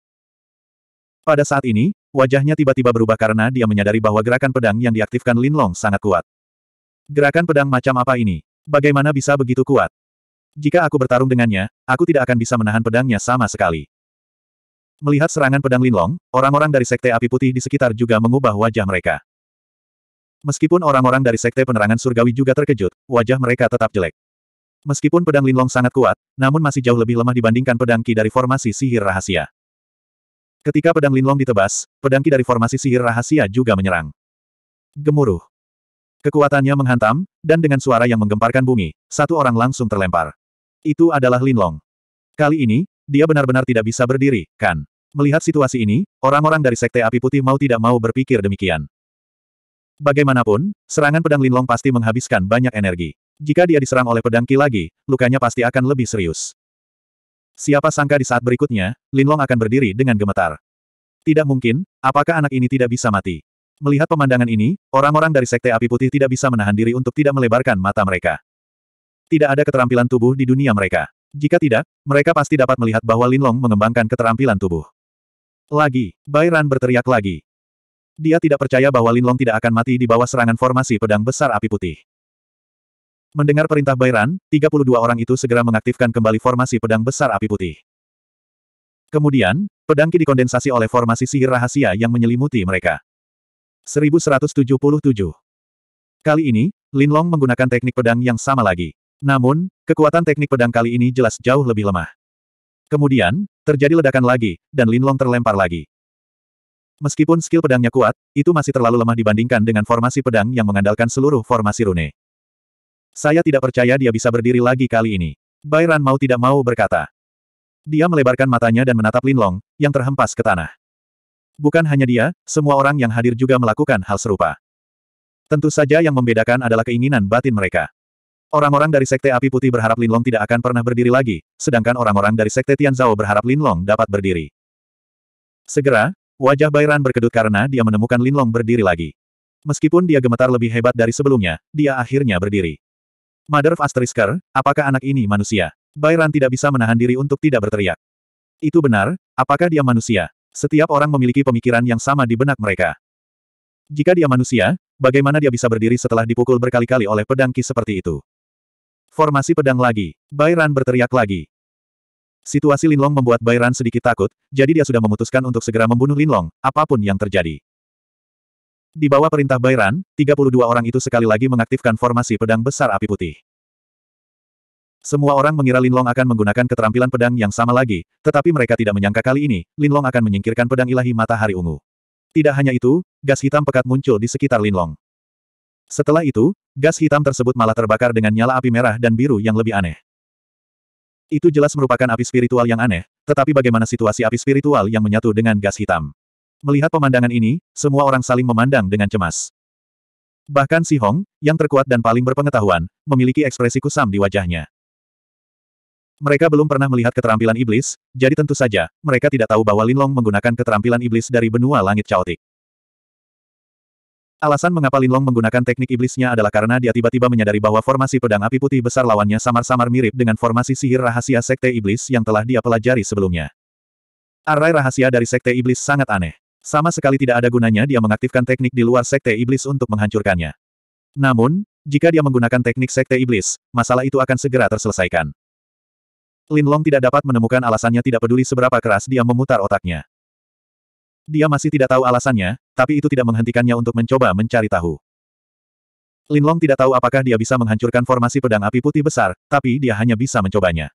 Pada saat ini, wajahnya tiba-tiba berubah karena dia menyadari bahwa gerakan pedang yang diaktifkan Linlong sangat kuat. Gerakan pedang macam apa ini? Bagaimana bisa begitu kuat? Jika aku bertarung dengannya, aku tidak akan bisa menahan pedangnya sama sekali. Melihat serangan pedang Linlong, orang-orang dari Sekte Api Putih di sekitar juga mengubah wajah mereka. Meskipun orang-orang dari Sekte Penerangan Surgawi juga terkejut, wajah mereka tetap jelek. Meskipun pedang Linlong sangat kuat, namun masih jauh lebih lemah dibandingkan pedang Ki dari formasi sihir rahasia. Ketika pedang Linlong ditebas, pedang Ki dari formasi sihir rahasia juga menyerang. Gemuruh. Kekuatannya menghantam, dan dengan suara yang menggemparkan bumi, satu orang langsung terlempar. Itu adalah Linlong. Kali ini, dia benar-benar tidak bisa berdiri, kan? Melihat situasi ini, orang-orang dari Sekte Api Putih mau tidak mau berpikir demikian. Bagaimanapun, serangan pedang Linlong pasti menghabiskan banyak energi. Jika dia diserang oleh pedang Ki lagi, lukanya pasti akan lebih serius. Siapa sangka di saat berikutnya, Linlong akan berdiri dengan gemetar. Tidak mungkin, apakah anak ini tidak bisa mati? Melihat pemandangan ini, orang-orang dari Sekte Api Putih tidak bisa menahan diri untuk tidak melebarkan mata mereka. Tidak ada keterampilan tubuh di dunia mereka. Jika tidak, mereka pasti dapat melihat bahwa Linlong mengembangkan keterampilan tubuh. Lagi, Bairan berteriak lagi. Dia tidak percaya bahwa Linlong tidak akan mati di bawah serangan formasi pedang besar api putih. Mendengar perintah Bairan, 32 orang itu segera mengaktifkan kembali formasi pedang besar api putih. Kemudian, pedang ki dikondensasi oleh formasi sihir rahasia yang menyelimuti mereka. 1177. Kali ini, Linlong menggunakan teknik pedang yang sama lagi. Namun, kekuatan teknik pedang kali ini jelas jauh lebih lemah. Kemudian, terjadi ledakan lagi, dan Linlong terlempar lagi. Meskipun skill pedangnya kuat, itu masih terlalu lemah dibandingkan dengan formasi pedang yang mengandalkan seluruh formasi rune. Saya tidak percaya dia bisa berdiri lagi kali ini. Bairan mau tidak mau berkata. Dia melebarkan matanya dan menatap Linlong, yang terhempas ke tanah. Bukan hanya dia, semua orang yang hadir juga melakukan hal serupa. Tentu saja yang membedakan adalah keinginan batin mereka. Orang-orang dari Sekte Api Putih berharap Linlong tidak akan pernah berdiri lagi, sedangkan orang-orang dari Sekte Tianzao berharap Linlong dapat berdiri. Segera, wajah Bairan berkedut karena dia menemukan Linlong berdiri lagi. Meskipun dia gemetar lebih hebat dari sebelumnya, dia akhirnya berdiri. Mother of Asterisker, apakah anak ini manusia? Bairan tidak bisa menahan diri untuk tidak berteriak. Itu benar, apakah dia manusia? Setiap orang memiliki pemikiran yang sama di benak mereka. Jika dia manusia, bagaimana dia bisa berdiri setelah dipukul berkali-kali oleh pedang ki seperti itu? Formasi pedang lagi. Bayran berteriak lagi. Situasi Linlong membuat Bayran sedikit takut, jadi dia sudah memutuskan untuk segera membunuh Linlong, apapun yang terjadi. Di bawah perintah Bayran, 32 orang itu sekali lagi mengaktifkan formasi pedang besar api putih. Semua orang mengira Lin Long akan menggunakan keterampilan pedang yang sama lagi, tetapi mereka tidak menyangka kali ini, Lin Long akan menyingkirkan pedang ilahi matahari ungu. Tidak hanya itu, gas hitam pekat muncul di sekitar Lin Long. Setelah itu, gas hitam tersebut malah terbakar dengan nyala api merah dan biru yang lebih aneh. Itu jelas merupakan api spiritual yang aneh, tetapi bagaimana situasi api spiritual yang menyatu dengan gas hitam? Melihat pemandangan ini, semua orang saling memandang dengan cemas. Bahkan Si Hong, yang terkuat dan paling berpengetahuan, memiliki ekspresi kusam di wajahnya. Mereka belum pernah melihat keterampilan iblis, jadi tentu saja, mereka tidak tahu bahwa Linlong menggunakan keterampilan iblis dari benua langit caotik. Alasan mengapa Linlong menggunakan teknik iblisnya adalah karena dia tiba-tiba menyadari bahwa formasi pedang api putih besar lawannya samar-samar mirip dengan formasi sihir rahasia sekte iblis yang telah dia pelajari sebelumnya. Array rahasia dari sekte iblis sangat aneh. Sama sekali tidak ada gunanya dia mengaktifkan teknik di luar sekte iblis untuk menghancurkannya. Namun, jika dia menggunakan teknik sekte iblis, masalah itu akan segera terselesaikan. Lin Long tidak dapat menemukan alasannya tidak peduli seberapa keras dia memutar otaknya. Dia masih tidak tahu alasannya, tapi itu tidak menghentikannya untuk mencoba mencari tahu. Lin Long tidak tahu apakah dia bisa menghancurkan formasi pedang api putih besar, tapi dia hanya bisa mencobanya.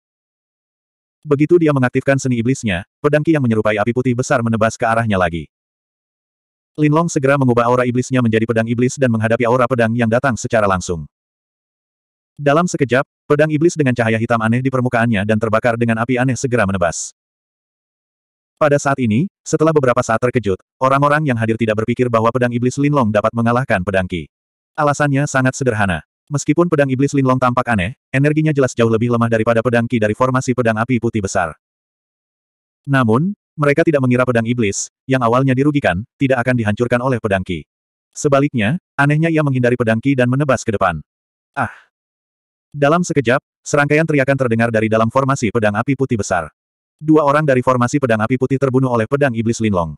Begitu dia mengaktifkan seni iblisnya, pedang ki yang menyerupai api putih besar menebas ke arahnya lagi. Lin Long segera mengubah aura iblisnya menjadi pedang iblis dan menghadapi aura pedang yang datang secara langsung. Dalam sekejap, pedang iblis dengan cahaya hitam aneh di permukaannya dan terbakar dengan api aneh segera menebas. Pada saat ini, setelah beberapa saat terkejut, orang-orang yang hadir tidak berpikir bahwa pedang iblis Linlong dapat mengalahkan pedang Qi. Alasannya sangat sederhana. Meskipun pedang iblis Linlong tampak aneh, energinya jelas jauh lebih lemah daripada pedang Qi dari formasi pedang api putih besar. Namun, mereka tidak mengira pedang iblis, yang awalnya dirugikan, tidak akan dihancurkan oleh pedang Qi. Sebaliknya, anehnya ia menghindari pedang Qi dan menebas ke depan. Ah! Dalam sekejap, serangkaian teriakan terdengar dari dalam formasi pedang api putih besar. Dua orang dari formasi pedang api putih terbunuh oleh pedang iblis Linlong.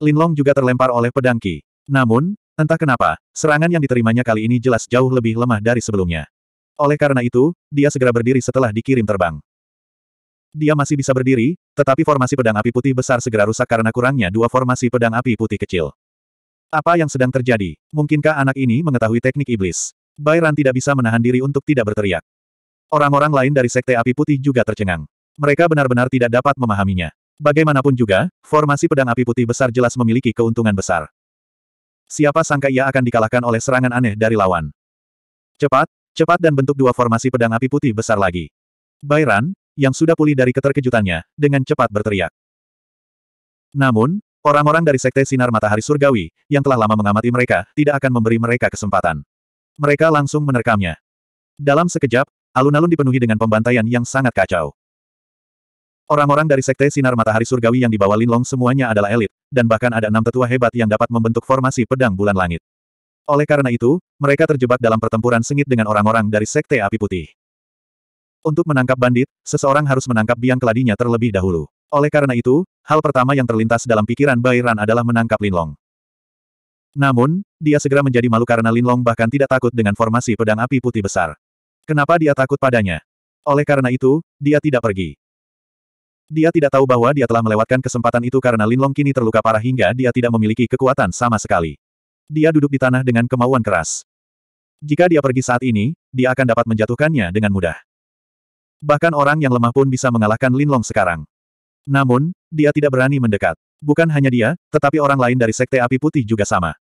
Linlong juga terlempar oleh pedang Ki. Namun, entah kenapa, serangan yang diterimanya kali ini jelas jauh lebih lemah dari sebelumnya. Oleh karena itu, dia segera berdiri setelah dikirim terbang. Dia masih bisa berdiri, tetapi formasi pedang api putih besar segera rusak karena kurangnya dua formasi pedang api putih kecil. Apa yang sedang terjadi? Mungkinkah anak ini mengetahui teknik iblis? Bairan tidak bisa menahan diri untuk tidak berteriak. Orang-orang lain dari Sekte Api Putih juga tercengang. Mereka benar-benar tidak dapat memahaminya. Bagaimanapun juga, formasi pedang api putih besar jelas memiliki keuntungan besar. Siapa sangka ia akan dikalahkan oleh serangan aneh dari lawan. Cepat, cepat dan bentuk dua formasi pedang api putih besar lagi. Bairan, yang sudah pulih dari keterkejutannya, dengan cepat berteriak. Namun, orang-orang dari Sekte Sinar Matahari Surgawi, yang telah lama mengamati mereka, tidak akan memberi mereka kesempatan. Mereka langsung menerkamnya. Dalam sekejap, alun-alun dipenuhi dengan pembantaian yang sangat kacau. Orang-orang dari Sekte Sinar Matahari Surgawi yang dibawa Linlong semuanya adalah elit, dan bahkan ada enam tetua hebat yang dapat membentuk formasi pedang bulan langit. Oleh karena itu, mereka terjebak dalam pertempuran sengit dengan orang-orang dari Sekte Api Putih. Untuk menangkap bandit, seseorang harus menangkap biang keladinya terlebih dahulu. Oleh karena itu, hal pertama yang terlintas dalam pikiran Bairan adalah menangkap Linlong. Namun, dia segera menjadi malu karena Linlong bahkan tidak takut dengan formasi pedang api putih besar. Kenapa dia takut padanya? Oleh karena itu, dia tidak pergi. Dia tidak tahu bahwa dia telah melewatkan kesempatan itu karena Linlong kini terluka parah hingga dia tidak memiliki kekuatan sama sekali. Dia duduk di tanah dengan kemauan keras. Jika dia pergi saat ini, dia akan dapat menjatuhkannya dengan mudah. Bahkan orang yang lemah pun bisa mengalahkan Linlong sekarang. Namun, dia tidak berani mendekat. Bukan hanya dia, tetapi orang lain dari Sekte Api Putih juga sama.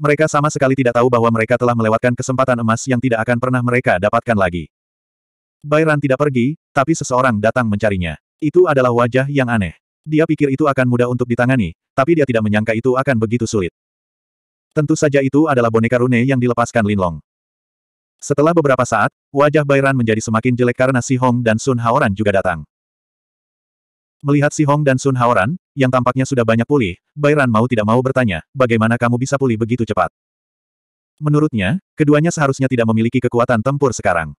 Mereka sama sekali tidak tahu bahwa mereka telah melewatkan kesempatan emas yang tidak akan pernah mereka dapatkan lagi. Bairan tidak pergi, tapi seseorang datang mencarinya. Itu adalah wajah yang aneh. Dia pikir itu akan mudah untuk ditangani, tapi dia tidak menyangka itu akan begitu sulit. Tentu saja itu adalah boneka Rune yang dilepaskan Linlong. Setelah beberapa saat, wajah Bairan menjadi semakin jelek karena Si Hong dan Sun Haoran juga datang. Melihat Si Hong dan Sun Haoran, yang tampaknya sudah banyak pulih, Bairan mau tidak mau bertanya, bagaimana kamu bisa pulih begitu cepat? Menurutnya, keduanya seharusnya tidak memiliki kekuatan tempur sekarang.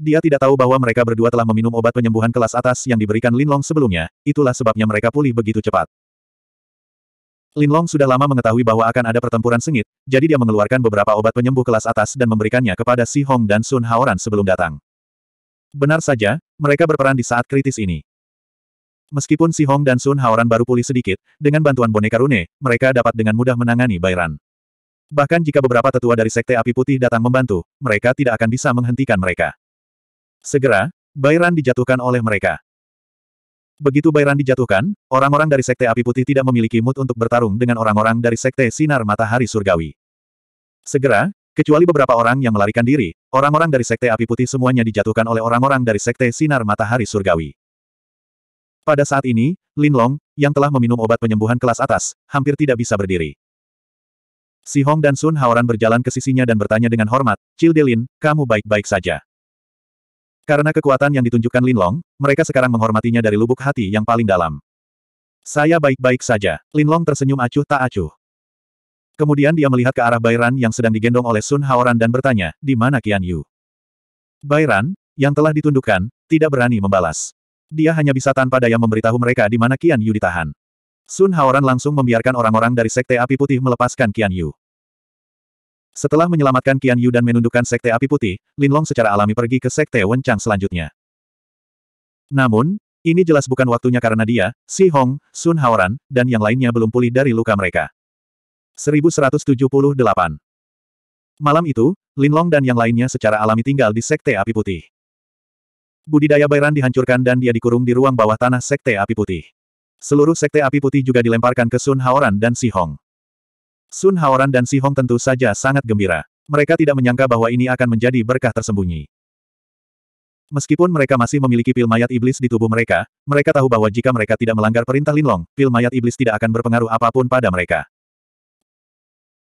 Dia tidak tahu bahwa mereka berdua telah meminum obat penyembuhan kelas atas yang diberikan Lin Long sebelumnya, itulah sebabnya mereka pulih begitu cepat. Lin Long sudah lama mengetahui bahwa akan ada pertempuran sengit, jadi dia mengeluarkan beberapa obat penyembuh kelas atas dan memberikannya kepada Si Hong dan Sun Haoran sebelum datang. Benar saja, mereka berperan di saat kritis ini. Meskipun Si Hong dan Sun Haoran baru pulih sedikit, dengan bantuan boneka rune, mereka dapat dengan mudah menangani Bairan. Bahkan jika beberapa tetua dari Sekte Api Putih datang membantu, mereka tidak akan bisa menghentikan mereka. Segera, Bairan dijatuhkan oleh mereka. Begitu Bairan dijatuhkan, orang-orang dari Sekte Api Putih tidak memiliki mood untuk bertarung dengan orang-orang dari Sekte Sinar Matahari Surgawi. Segera, kecuali beberapa orang yang melarikan diri, orang-orang dari Sekte Api Putih semuanya dijatuhkan oleh orang-orang dari Sekte Sinar Matahari Surgawi. Pada saat ini, Lin Long, yang telah meminum obat penyembuhan kelas atas, hampir tidak bisa berdiri. Si Hong dan Sun Haoran berjalan ke sisinya dan bertanya dengan hormat, "Childe Lin, kamu baik-baik saja. Karena kekuatan yang ditunjukkan Lin Long, mereka sekarang menghormatinya dari lubuk hati yang paling dalam. Saya baik-baik saja, Lin Long tersenyum acuh tak acuh. Kemudian dia melihat ke arah Bairan yang sedang digendong oleh Sun Haoran dan bertanya, di mana Qian Yu? Bairan, yang telah ditundukkan, tidak berani membalas. Dia hanya bisa tanpa daya memberitahu mereka di mana Qian Yu ditahan. Sun Haoran langsung membiarkan orang-orang dari Sekte Api Putih melepaskan Qian Yu. Setelah menyelamatkan Qian Yu dan menundukkan Sekte Api Putih, Lin Long secara alami pergi ke Sekte Wencang selanjutnya. Namun, ini jelas bukan waktunya karena dia, Si Hong, Sun Haoran, dan yang lainnya belum pulih dari luka mereka. 1178 Malam itu, Lin Long dan yang lainnya secara alami tinggal di Sekte Api Putih budidaya Bairan dihancurkan dan dia dikurung di ruang bawah tanah Sekte Api Putih. Seluruh Sekte Api Putih juga dilemparkan ke Sun Haoran dan Si Hong. Sun Haoran dan Si Hong tentu saja sangat gembira. Mereka tidak menyangka bahwa ini akan menjadi berkah tersembunyi. Meskipun mereka masih memiliki pil mayat iblis di tubuh mereka, mereka tahu bahwa jika mereka tidak melanggar perintah Linlong, pil mayat iblis tidak akan berpengaruh apapun pada mereka.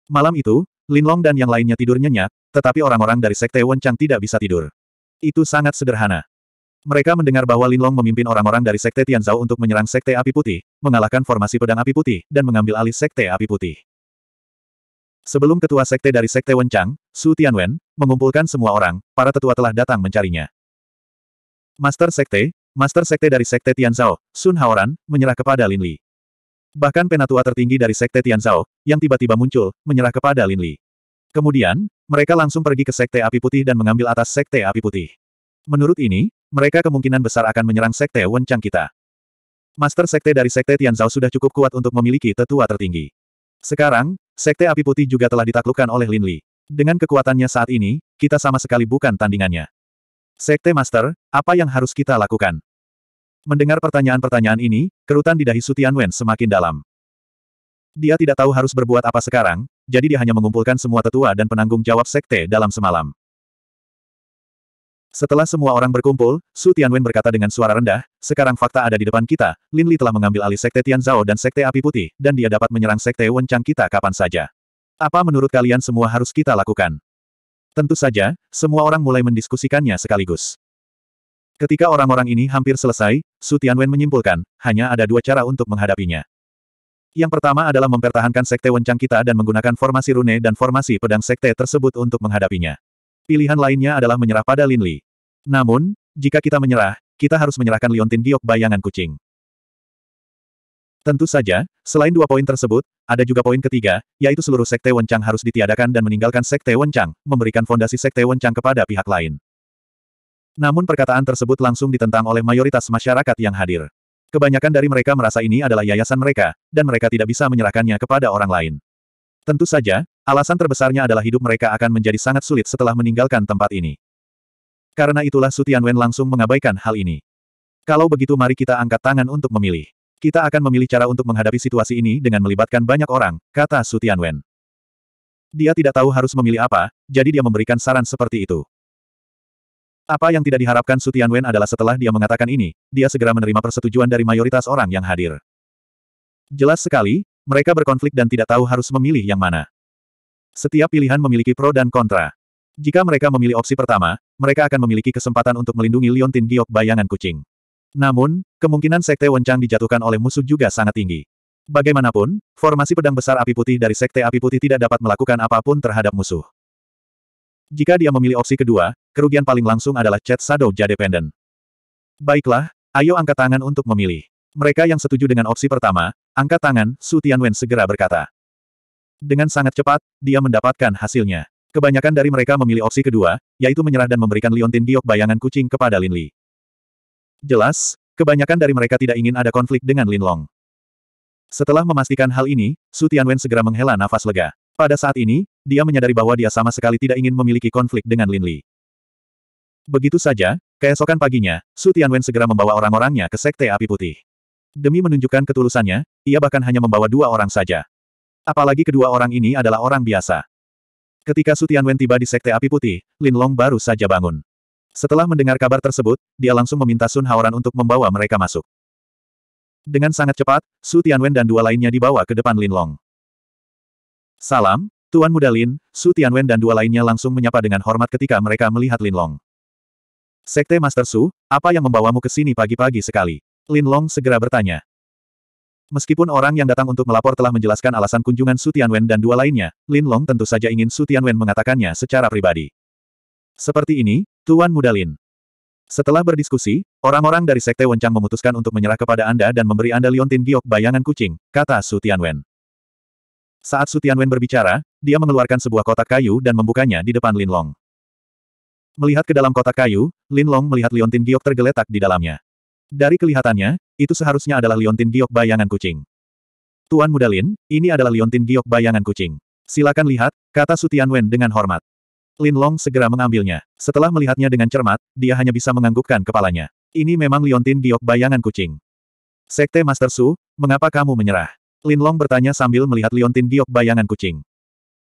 Malam itu, Linlong dan yang lainnya tidur nyenyak, tetapi orang-orang dari Sekte Wenchang tidak bisa tidur. Itu sangat sederhana. Mereka mendengar bahwa Linlong memimpin orang-orang dari Sekte Tianzao untuk menyerang Sekte Api Putih, mengalahkan formasi pedang api putih, dan mengambil alih Sekte Api Putih. Sebelum ketua sekte dari Sekte Wencang, Su Tianwen, mengumpulkan semua orang, para tetua telah datang mencarinya. Master Sekte, Master Sekte dari Sekte Tianzao, Sun Haoran, menyerah kepada Lin Li. Bahkan penatua tertinggi dari Sekte Tianzao, yang tiba-tiba muncul, menyerah kepada Lin Li. Kemudian, mereka langsung pergi ke Sekte Api Putih dan mengambil atas Sekte Api Putih. Menurut ini, mereka kemungkinan besar akan menyerang Sekte Wencang kita. Master Sekte dari Sekte Tianzao sudah cukup kuat untuk memiliki tetua tertinggi. Sekarang, Sekte Api Putih juga telah ditaklukkan oleh Lin Li. Dengan kekuatannya saat ini, kita sama sekali bukan tandingannya. Sekte Master, apa yang harus kita lakukan? Mendengar pertanyaan-pertanyaan ini, kerutan di dahi Sutian Wen semakin dalam. Dia tidak tahu harus berbuat apa sekarang, jadi dia hanya mengumpulkan semua tetua dan penanggung jawab sekte dalam semalam. Setelah semua orang berkumpul, Su Tianwen berkata dengan suara rendah, sekarang fakta ada di depan kita, Lin Li telah mengambil alih Sekte Tian Tianzao dan Sekte Api Putih, dan dia dapat menyerang Sekte Wencang kita kapan saja. Apa menurut kalian semua harus kita lakukan? Tentu saja, semua orang mulai mendiskusikannya sekaligus. Ketika orang-orang ini hampir selesai, Su Tianwen menyimpulkan, hanya ada dua cara untuk menghadapinya. Yang pertama adalah mempertahankan Sekte Wencang kita dan menggunakan formasi rune dan formasi pedang Sekte tersebut untuk menghadapinya. Pilihan lainnya adalah menyerah pada Lin Li. Namun, jika kita menyerah, kita harus menyerahkan Liontin Giok bayangan kucing. Tentu saja, selain dua poin tersebut, ada juga poin ketiga, yaitu seluruh Sekte Wencang harus ditiadakan dan meninggalkan Sekte Wencang, memberikan fondasi Sekte Wencang kepada pihak lain. Namun perkataan tersebut langsung ditentang oleh mayoritas masyarakat yang hadir. Kebanyakan dari mereka merasa ini adalah yayasan mereka, dan mereka tidak bisa menyerahkannya kepada orang lain. Tentu saja, Alasan terbesarnya adalah hidup mereka akan menjadi sangat sulit setelah meninggalkan tempat ini. Karena itulah Sutian Wen langsung mengabaikan hal ini. Kalau begitu mari kita angkat tangan untuk memilih. Kita akan memilih cara untuk menghadapi situasi ini dengan melibatkan banyak orang, kata Sutian Wen. Dia tidak tahu harus memilih apa, jadi dia memberikan saran seperti itu. Apa yang tidak diharapkan Sutian Wen adalah setelah dia mengatakan ini, dia segera menerima persetujuan dari mayoritas orang yang hadir. Jelas sekali, mereka berkonflik dan tidak tahu harus memilih yang mana. Setiap pilihan memiliki pro dan kontra. Jika mereka memilih opsi pertama, mereka akan memiliki kesempatan untuk melindungi Liontin Giok bayangan kucing. Namun, kemungkinan Sekte Wencang dijatuhkan oleh musuh juga sangat tinggi. Bagaimanapun, formasi pedang besar api putih dari Sekte Api Putih tidak dapat melakukan apapun terhadap musuh. Jika dia memilih opsi kedua, kerugian paling langsung adalah Chat Shadow Jade Pendant. Baiklah, ayo angkat tangan untuk memilih. Mereka yang setuju dengan opsi pertama, angkat tangan, Su Tianwen segera berkata. Dengan sangat cepat, dia mendapatkan hasilnya. Kebanyakan dari mereka memilih opsi kedua, yaitu menyerah dan memberikan Liontin Giok bayangan kucing kepada Lin Li. Jelas, kebanyakan dari mereka tidak ingin ada konflik dengan Lin Long. Setelah memastikan hal ini, Su Tianwen segera menghela nafas lega. Pada saat ini, dia menyadari bahwa dia sama sekali tidak ingin memiliki konflik dengan Lin Li. Begitu saja, keesokan paginya, Su Tianwen segera membawa orang-orangnya ke Sekte Api Putih. Demi menunjukkan ketulusannya, ia bahkan hanya membawa dua orang saja. Apalagi kedua orang ini adalah orang biasa. Ketika Su Tianwen tiba di Sekte Api Putih, Lin Long baru saja bangun. Setelah mendengar kabar tersebut, dia langsung meminta Sun Haoran untuk membawa mereka masuk. Dengan sangat cepat, Su Tianwen dan dua lainnya dibawa ke depan Lin Long. Salam, Tuan Muda Lin, Su Tianwen dan dua lainnya langsung menyapa dengan hormat ketika mereka melihat Lin Long. Sekte Master Su, apa yang membawamu ke sini pagi-pagi sekali? Lin Long segera bertanya. Meskipun orang yang datang untuk melapor telah menjelaskan alasan kunjungan Su Tianwen dan dua lainnya, Lin Long tentu saja ingin Su Tianwen mengatakannya secara pribadi. Seperti ini, Tuan Muda Lin. Setelah berdiskusi, orang-orang dari Sekte Wencang memutuskan untuk menyerah kepada Anda dan memberi Anda liontin giok bayangan kucing, kata Su Tianwen. Saat Su Tianwen berbicara, dia mengeluarkan sebuah kotak kayu dan membukanya di depan Lin Long. Melihat ke dalam kotak kayu, Lin Long melihat liontin giok tergeletak di dalamnya. Dari kelihatannya, itu seharusnya adalah liontin giok bayangan kucing. Tuan Mudalin, ini adalah liontin giok bayangan kucing. Silakan lihat, kata Sutian Wen dengan hormat. Lin Long segera mengambilnya. Setelah melihatnya dengan cermat, dia hanya bisa menganggukkan kepalanya. Ini memang liontin giok bayangan kucing. Sekte Master Su, mengapa kamu menyerah? Lin Long bertanya sambil melihat liontin giok bayangan kucing.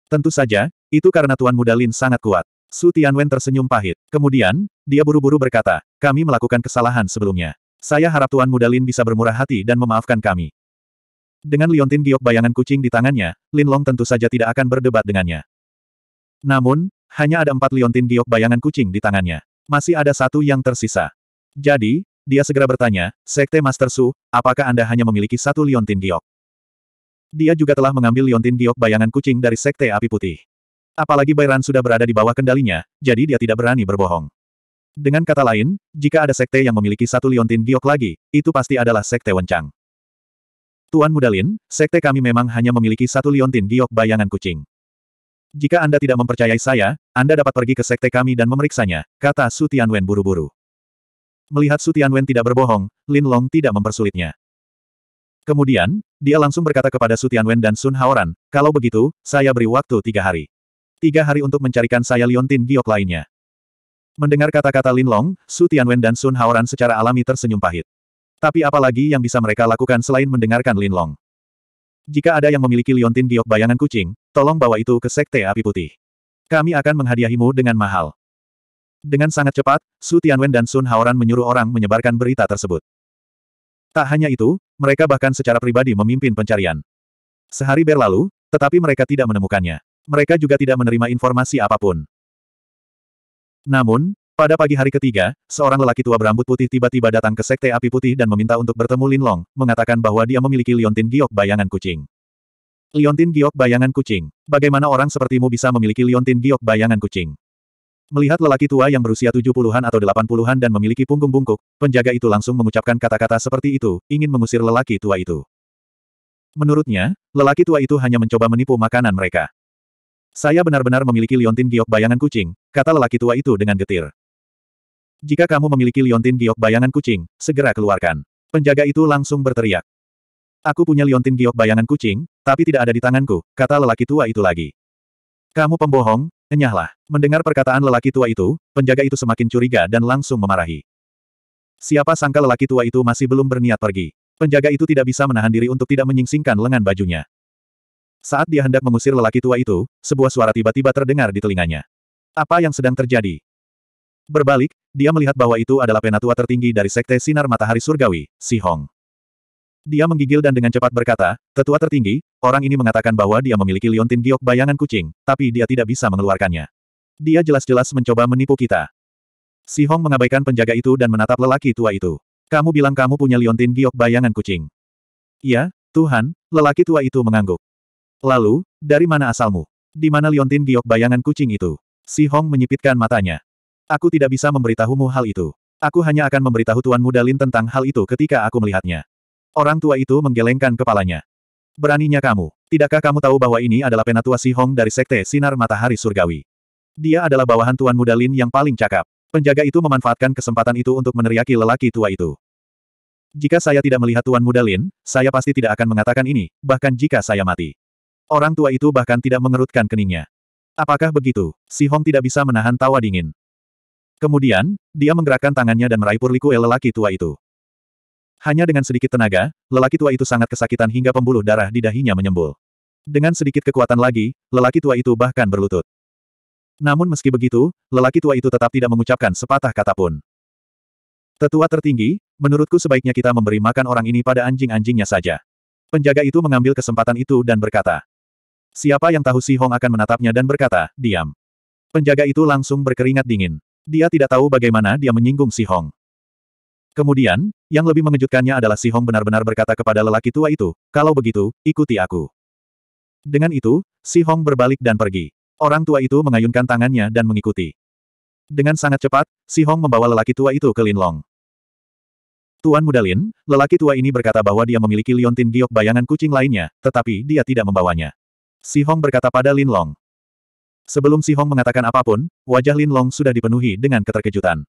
Tentu saja, itu karena Tuan Muda Lin sangat kuat. Su Tianwen tersenyum pahit. Kemudian, dia buru-buru berkata, kami melakukan kesalahan sebelumnya. Saya harap Tuan Mudalin bisa bermurah hati dan memaafkan kami. Dengan liontin giok bayangan kucing di tangannya, Lin Long tentu saja tidak akan berdebat dengannya. Namun, hanya ada empat liontin giok bayangan kucing di tangannya. Masih ada satu yang tersisa. Jadi, dia segera bertanya, Sekte Master Su, apakah Anda hanya memiliki satu liontin giok? Dia juga telah mengambil liontin giok bayangan kucing dari Sekte Api Putih. Apalagi Bairan sudah berada di bawah kendalinya, jadi dia tidak berani berbohong. Dengan kata lain, jika ada sekte yang memiliki satu liontin giok lagi, itu pasti adalah sekte wencang. Tuan Mudalin, sekte kami memang hanya memiliki satu liontin giok bayangan kucing. Jika Anda tidak mempercayai saya, Anda dapat pergi ke sekte kami dan memeriksanya, kata Su Tianwen buru-buru. Melihat Su Tianwen tidak berbohong, Lin Long tidak mempersulitnya. Kemudian, dia langsung berkata kepada Su Tianwen dan Sun Haoran, kalau begitu, saya beri waktu tiga hari. Tiga hari untuk mencarikan saya liontin giok lainnya. Mendengar kata-kata Lin Long, Su Tianwen dan Sun Haoran secara alami tersenyum pahit. Tapi apalagi yang bisa mereka lakukan selain mendengarkan Lin Long? Jika ada yang memiliki liontin giok bayangan kucing, tolong bawa itu ke Sekte Api Putih. Kami akan menghadiahimu dengan mahal. Dengan sangat cepat, Su Tianwen dan Sun Haoran menyuruh orang menyebarkan berita tersebut. Tak hanya itu, mereka bahkan secara pribadi memimpin pencarian. Sehari berlalu, tetapi mereka tidak menemukannya. Mereka juga tidak menerima informasi apapun. Namun, pada pagi hari ketiga, seorang lelaki tua berambut putih tiba-tiba datang ke Sekte Api Putih dan meminta untuk bertemu Lin Long, mengatakan bahwa dia memiliki liontin giok bayangan kucing. Liontin giok bayangan kucing. Bagaimana orang sepertimu bisa memiliki liontin giok bayangan kucing? Melihat lelaki tua yang berusia 70-an atau 80-an dan memiliki punggung bungkuk, penjaga itu langsung mengucapkan kata-kata seperti itu, ingin mengusir lelaki tua itu. Menurutnya, lelaki tua itu hanya mencoba menipu makanan mereka. Saya benar-benar memiliki liontin giok bayangan kucing, kata lelaki tua itu dengan getir. Jika kamu memiliki liontin giok bayangan kucing, segera keluarkan. Penjaga itu langsung berteriak. Aku punya liontin giok bayangan kucing, tapi tidak ada di tanganku, kata lelaki tua itu lagi. Kamu pembohong, enyahlah. Mendengar perkataan lelaki tua itu, penjaga itu semakin curiga dan langsung memarahi. Siapa sangka lelaki tua itu masih belum berniat pergi. Penjaga itu tidak bisa menahan diri untuk tidak menyingsingkan lengan bajunya. Saat dia hendak mengusir lelaki tua itu, sebuah suara tiba-tiba terdengar di telinganya. Apa yang sedang terjadi? Berbalik, dia melihat bahwa itu adalah penatua tertinggi dari Sekte Sinar Matahari Surgawi, Si Hong. Dia menggigil dan dengan cepat berkata, tetua tertinggi, orang ini mengatakan bahwa dia memiliki liontin giok bayangan kucing, tapi dia tidak bisa mengeluarkannya. Dia jelas-jelas mencoba menipu kita. Si Hong mengabaikan penjaga itu dan menatap lelaki tua itu. Kamu bilang kamu punya liontin giok bayangan kucing. Iya, Tuhan, lelaki tua itu mengangguk. Lalu, dari mana asalmu? Di mana Liontin giok bayangan kucing itu? Si Hong menyipitkan matanya. Aku tidak bisa memberitahumu hal itu. Aku hanya akan memberitahu Tuan Muda Lin tentang hal itu ketika aku melihatnya. Orang tua itu menggelengkan kepalanya. Beraninya kamu. Tidakkah kamu tahu bahwa ini adalah penatua Si Hong dari Sekte Sinar Matahari Surgawi? Dia adalah bawahan Tuan Muda Lin yang paling cakap. Penjaga itu memanfaatkan kesempatan itu untuk meneriaki lelaki tua itu. Jika saya tidak melihat Tuan Muda Lin, saya pasti tidak akan mengatakan ini, bahkan jika saya mati. Orang tua itu bahkan tidak mengerutkan keningnya. Apakah begitu? Si Hong tidak bisa menahan tawa dingin. Kemudian, dia menggerakkan tangannya dan meraih Purlikue lelaki tua itu. Hanya dengan sedikit tenaga, lelaki tua itu sangat kesakitan hingga pembuluh darah di dahinya menyembul. Dengan sedikit kekuatan lagi, lelaki tua itu bahkan berlutut. Namun meski begitu, lelaki tua itu tetap tidak mengucapkan sepatah kata pun. Tetua tertinggi, menurutku sebaiknya kita memberi makan orang ini pada anjing-anjingnya saja. Penjaga itu mengambil kesempatan itu dan berkata, Siapa yang tahu Si Hong akan menatapnya dan berkata, diam. Penjaga itu langsung berkeringat dingin. Dia tidak tahu bagaimana dia menyinggung Si Hong. Kemudian, yang lebih mengejutkannya adalah Si Hong benar-benar berkata kepada lelaki tua itu, kalau begitu, ikuti aku. Dengan itu, Si Hong berbalik dan pergi. Orang tua itu mengayunkan tangannya dan mengikuti. Dengan sangat cepat, Si Hong membawa lelaki tua itu ke Linlong. Tuan Muda Lin, lelaki tua ini berkata bahwa dia memiliki liontin giok bayangan kucing lainnya, tetapi dia tidak membawanya. Si Hong berkata pada Lin Long. Sebelum Si Hong mengatakan apapun, wajah Lin Long sudah dipenuhi dengan keterkejutan.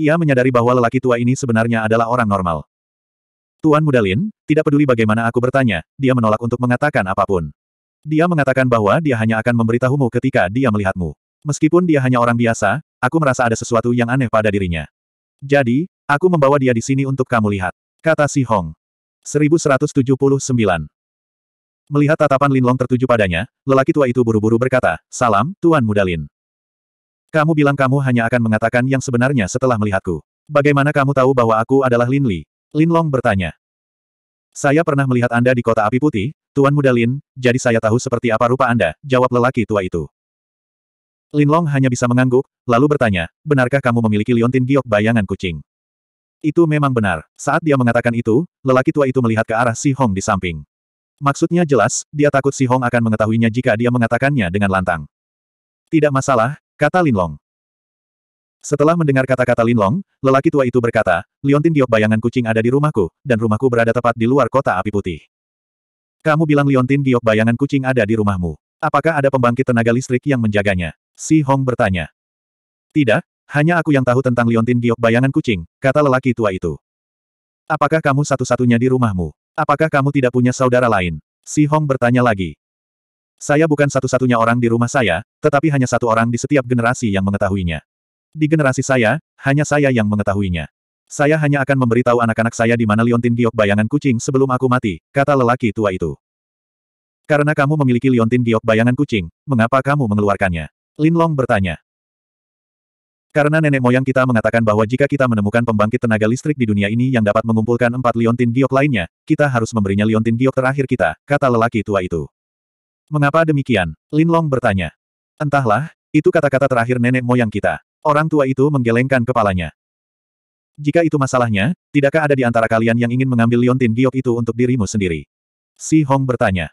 Ia menyadari bahwa lelaki tua ini sebenarnya adalah orang normal. Tuan Muda Lin, tidak peduli bagaimana aku bertanya, dia menolak untuk mengatakan apapun. Dia mengatakan bahwa dia hanya akan memberitahumu ketika dia melihatmu. Meskipun dia hanya orang biasa, aku merasa ada sesuatu yang aneh pada dirinya. Jadi, aku membawa dia di sini untuk kamu lihat. Kata Si Hong. 1179. Melihat tatapan Linlong tertuju padanya, lelaki tua itu buru-buru berkata, Salam, Tuan Muda Lin. Kamu bilang kamu hanya akan mengatakan yang sebenarnya setelah melihatku. Bagaimana kamu tahu bahwa aku adalah Lin Li? Linlong bertanya. Saya pernah melihat Anda di kota api putih, Tuan Muda Lin, jadi saya tahu seperti apa rupa Anda, jawab lelaki tua itu. Linlong hanya bisa mengangguk, lalu bertanya, benarkah kamu memiliki liontin giok bayangan kucing? Itu memang benar. Saat dia mengatakan itu, lelaki tua itu melihat ke arah Si Hong di samping. Maksudnya jelas, dia takut Si Hong akan mengetahuinya jika dia mengatakannya dengan lantang. Tidak masalah, kata Lin Long. Setelah mendengar kata-kata Lin Long, lelaki tua itu berkata, Liontin Giok bayangan kucing ada di rumahku, dan rumahku berada tepat di luar kota api putih. Kamu bilang Liontin Giok bayangan kucing ada di rumahmu. Apakah ada pembangkit tenaga listrik yang menjaganya? Si Hong bertanya. Tidak, hanya aku yang tahu tentang Liontin Giok bayangan kucing, kata lelaki tua itu. Apakah kamu satu-satunya di rumahmu? Apakah kamu tidak punya saudara lain? Si Hong bertanya lagi. Saya bukan satu-satunya orang di rumah saya, tetapi hanya satu orang di setiap generasi yang mengetahuinya. Di generasi saya, hanya saya yang mengetahuinya. Saya hanya akan memberitahu anak-anak saya di mana liontin giok bayangan kucing sebelum aku mati, kata lelaki tua itu. Karena kamu memiliki liontin giok bayangan kucing, mengapa kamu mengeluarkannya? Lin Long bertanya. Karena nenek moyang kita mengatakan bahwa jika kita menemukan pembangkit tenaga listrik di dunia ini yang dapat mengumpulkan empat liontin giok lainnya, kita harus memberinya liontin giok terakhir kita, kata lelaki tua itu. Mengapa demikian? Lin Long bertanya. Entahlah, itu kata-kata terakhir nenek moyang kita. Orang tua itu menggelengkan kepalanya. Jika itu masalahnya, tidakkah ada di antara kalian yang ingin mengambil liontin giok itu untuk dirimu sendiri? Si Hong bertanya.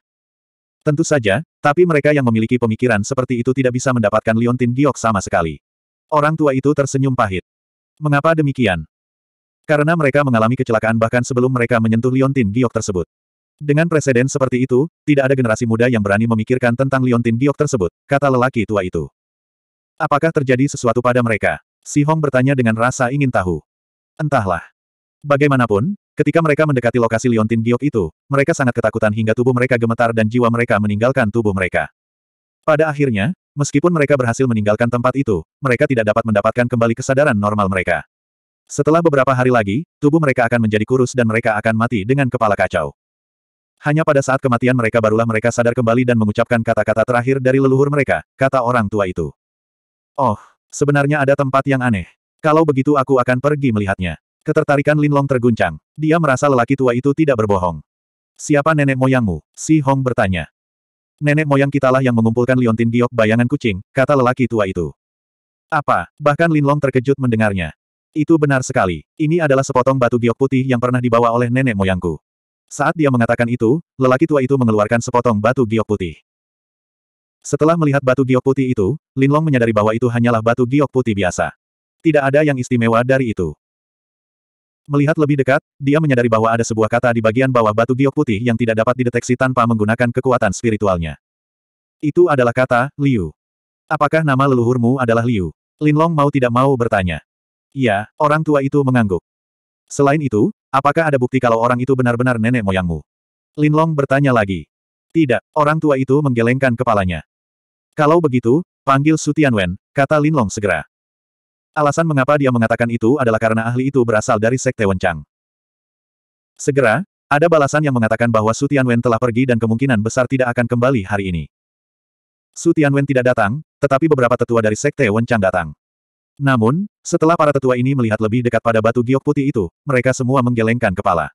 Tentu saja, tapi mereka yang memiliki pemikiran seperti itu tidak bisa mendapatkan liontin giok sama sekali. Orang tua itu tersenyum pahit. Mengapa demikian? Karena mereka mengalami kecelakaan bahkan sebelum mereka menyentuh Liontin Giok tersebut. Dengan presiden seperti itu, tidak ada generasi muda yang berani memikirkan tentang Liontin Giok tersebut, kata lelaki tua itu. Apakah terjadi sesuatu pada mereka? Si Hong bertanya dengan rasa ingin tahu. Entahlah. Bagaimanapun, ketika mereka mendekati lokasi Liontin Giok itu, mereka sangat ketakutan hingga tubuh mereka gemetar dan jiwa mereka meninggalkan tubuh mereka. Pada akhirnya, Meskipun mereka berhasil meninggalkan tempat itu, mereka tidak dapat mendapatkan kembali kesadaran normal mereka. Setelah beberapa hari lagi, tubuh mereka akan menjadi kurus dan mereka akan mati dengan kepala kacau. Hanya pada saat kematian mereka barulah mereka sadar kembali dan mengucapkan kata-kata terakhir dari leluhur mereka, kata orang tua itu. Oh, sebenarnya ada tempat yang aneh. Kalau begitu aku akan pergi melihatnya. Ketertarikan Linlong terguncang. Dia merasa lelaki tua itu tidak berbohong. Siapa nenek moyangmu? Si Hong bertanya. Nenek moyang kitalah yang mengumpulkan liontin giok bayangan kucing, kata lelaki tua itu. Apa? Bahkan Linlong terkejut mendengarnya. Itu benar sekali. Ini adalah sepotong batu giok putih yang pernah dibawa oleh nenek moyangku. Saat dia mengatakan itu, lelaki tua itu mengeluarkan sepotong batu giok putih. Setelah melihat batu giok putih itu, Linlong menyadari bahwa itu hanyalah batu giok putih biasa. Tidak ada yang istimewa dari itu. Melihat lebih dekat, dia menyadari bahwa ada sebuah kata di bagian bawah batu giok putih yang tidak dapat dideteksi tanpa menggunakan kekuatan spiritualnya. Itu adalah kata, Liu. Apakah nama leluhurmu adalah Liu? Linlong mau tidak mau bertanya. Ya, orang tua itu mengangguk. Selain itu, apakah ada bukti kalau orang itu benar-benar nenek moyangmu? Linlong bertanya lagi. Tidak, orang tua itu menggelengkan kepalanya. Kalau begitu, panggil Su Tianwen, kata Linlong segera. Alasan mengapa dia mengatakan itu adalah karena ahli itu berasal dari Sekte Wencang. Segera, ada balasan yang mengatakan bahwa Su Tianwen telah pergi dan kemungkinan besar tidak akan kembali hari ini. Su Tianwen tidak datang, tetapi beberapa tetua dari Sekte Wencang datang. Namun, setelah para tetua ini melihat lebih dekat pada batu giok putih itu, mereka semua menggelengkan kepala.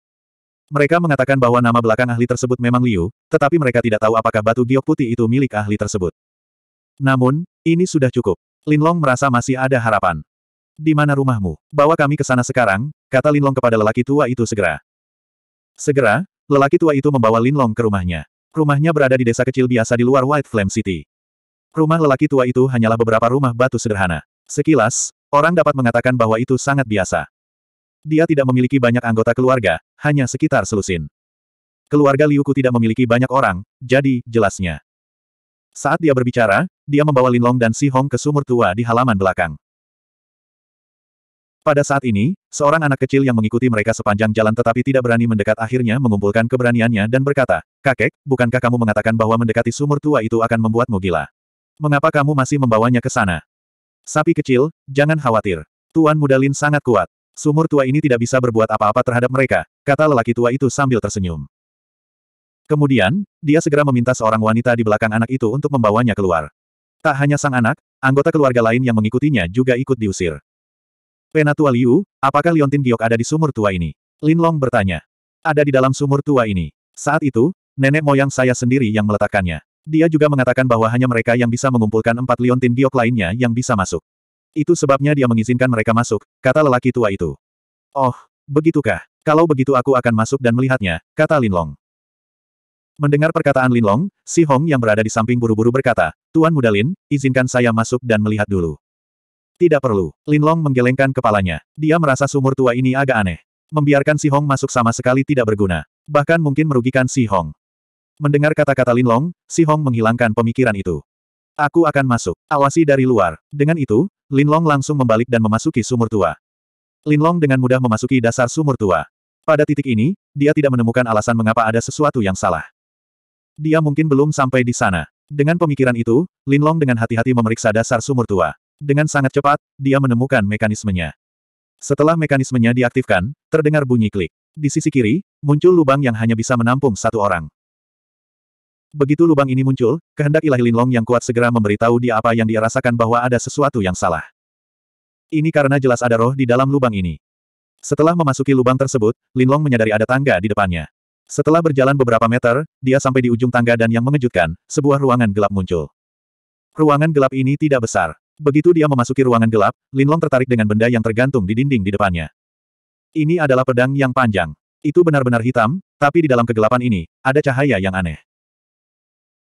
Mereka mengatakan bahwa nama belakang ahli tersebut memang Liu, tetapi mereka tidak tahu apakah batu giok putih itu milik ahli tersebut. Namun, ini sudah cukup. Linlong merasa masih ada harapan. Di mana rumahmu? Bawa kami ke sana sekarang, kata Linlong kepada lelaki tua itu segera. Segera, lelaki tua itu membawa Linlong ke rumahnya. Rumahnya berada di desa kecil biasa di luar White Flame City. Rumah lelaki tua itu hanyalah beberapa rumah batu sederhana. Sekilas, orang dapat mengatakan bahwa itu sangat biasa. Dia tidak memiliki banyak anggota keluarga, hanya sekitar selusin. Keluarga Liuku tidak memiliki banyak orang, jadi, jelasnya. Saat dia berbicara, dia membawa Linlong dan Si Hong ke sumur tua di halaman belakang. Pada saat ini, seorang anak kecil yang mengikuti mereka sepanjang jalan tetapi tidak berani mendekat akhirnya mengumpulkan keberaniannya dan berkata, Kakek, bukankah kamu mengatakan bahwa mendekati sumur tua itu akan membuatmu gila? Mengapa kamu masih membawanya ke sana? Sapi kecil, jangan khawatir. Tuan muda Lin sangat kuat. Sumur tua ini tidak bisa berbuat apa-apa terhadap mereka, kata lelaki tua itu sambil tersenyum. Kemudian, dia segera meminta seorang wanita di belakang anak itu untuk membawanya keluar. Tak hanya sang anak, anggota keluarga lain yang mengikutinya juga ikut diusir. Penatua Liu, apakah Liontin Giok ada di sumur tua ini? Lin Long bertanya. Ada di dalam sumur tua ini. Saat itu, nenek moyang saya sendiri yang meletakkannya. Dia juga mengatakan bahwa hanya mereka yang bisa mengumpulkan empat Liontin Giok lainnya yang bisa masuk. Itu sebabnya dia mengizinkan mereka masuk, kata lelaki tua itu. Oh, begitukah? Kalau begitu aku akan masuk dan melihatnya, kata Lin Long. Mendengar perkataan Lin Long, Si Hong yang berada di samping buru-buru berkata, Tuan Muda Lin, izinkan saya masuk dan melihat dulu. Tidak perlu. Lin Long menggelengkan kepalanya. Dia merasa sumur tua ini agak aneh. Membiarkan Si Hong masuk sama sekali tidak berguna. Bahkan mungkin merugikan Si Hong. Mendengar kata-kata Lin Long, Si Hong menghilangkan pemikiran itu. Aku akan masuk. Awasi dari luar. Dengan itu, Lin Long langsung membalik dan memasuki sumur tua. Lin Long dengan mudah memasuki dasar sumur tua. Pada titik ini, dia tidak menemukan alasan mengapa ada sesuatu yang salah. Dia mungkin belum sampai di sana. Dengan pemikiran itu, Linlong dengan hati-hati memeriksa dasar sumur tua. Dengan sangat cepat, dia menemukan mekanismenya. Setelah mekanismenya diaktifkan, terdengar bunyi klik. Di sisi kiri, muncul lubang yang hanya bisa menampung satu orang. Begitu lubang ini muncul, kehendak ilahi Linlong yang kuat segera memberitahu dia apa yang dia rasakan bahwa ada sesuatu yang salah. Ini karena jelas ada roh di dalam lubang ini. Setelah memasuki lubang tersebut, Linlong menyadari ada tangga di depannya. Setelah berjalan beberapa meter, dia sampai di ujung tangga dan yang mengejutkan, sebuah ruangan gelap muncul. Ruangan gelap ini tidak besar. Begitu dia memasuki ruangan gelap, Linlong tertarik dengan benda yang tergantung di dinding di depannya. Ini adalah pedang yang panjang. Itu benar-benar hitam, tapi di dalam kegelapan ini, ada cahaya yang aneh.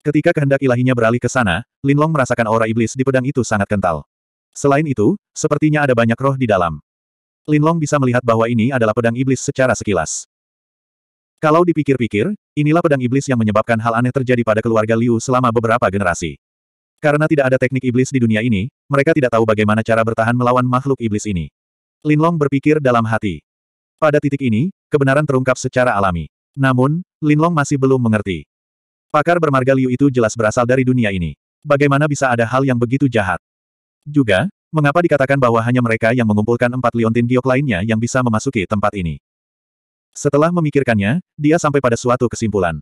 Ketika kehendak ilahinya beralih ke sana, Linlong merasakan aura iblis di pedang itu sangat kental. Selain itu, sepertinya ada banyak roh di dalam. Linlong bisa melihat bahwa ini adalah pedang iblis secara sekilas. Kalau dipikir-pikir, inilah pedang iblis yang menyebabkan hal aneh terjadi pada keluarga Liu selama beberapa generasi. Karena tidak ada teknik iblis di dunia ini, mereka tidak tahu bagaimana cara bertahan melawan makhluk iblis ini. Linlong berpikir dalam hati. Pada titik ini, kebenaran terungkap secara alami. Namun, Linlong masih belum mengerti. Pakar bermarga Liu itu jelas berasal dari dunia ini. Bagaimana bisa ada hal yang begitu jahat? Juga, mengapa dikatakan bahwa hanya mereka yang mengumpulkan empat liontin giok lainnya yang bisa memasuki tempat ini? Setelah memikirkannya, dia sampai pada suatu kesimpulan.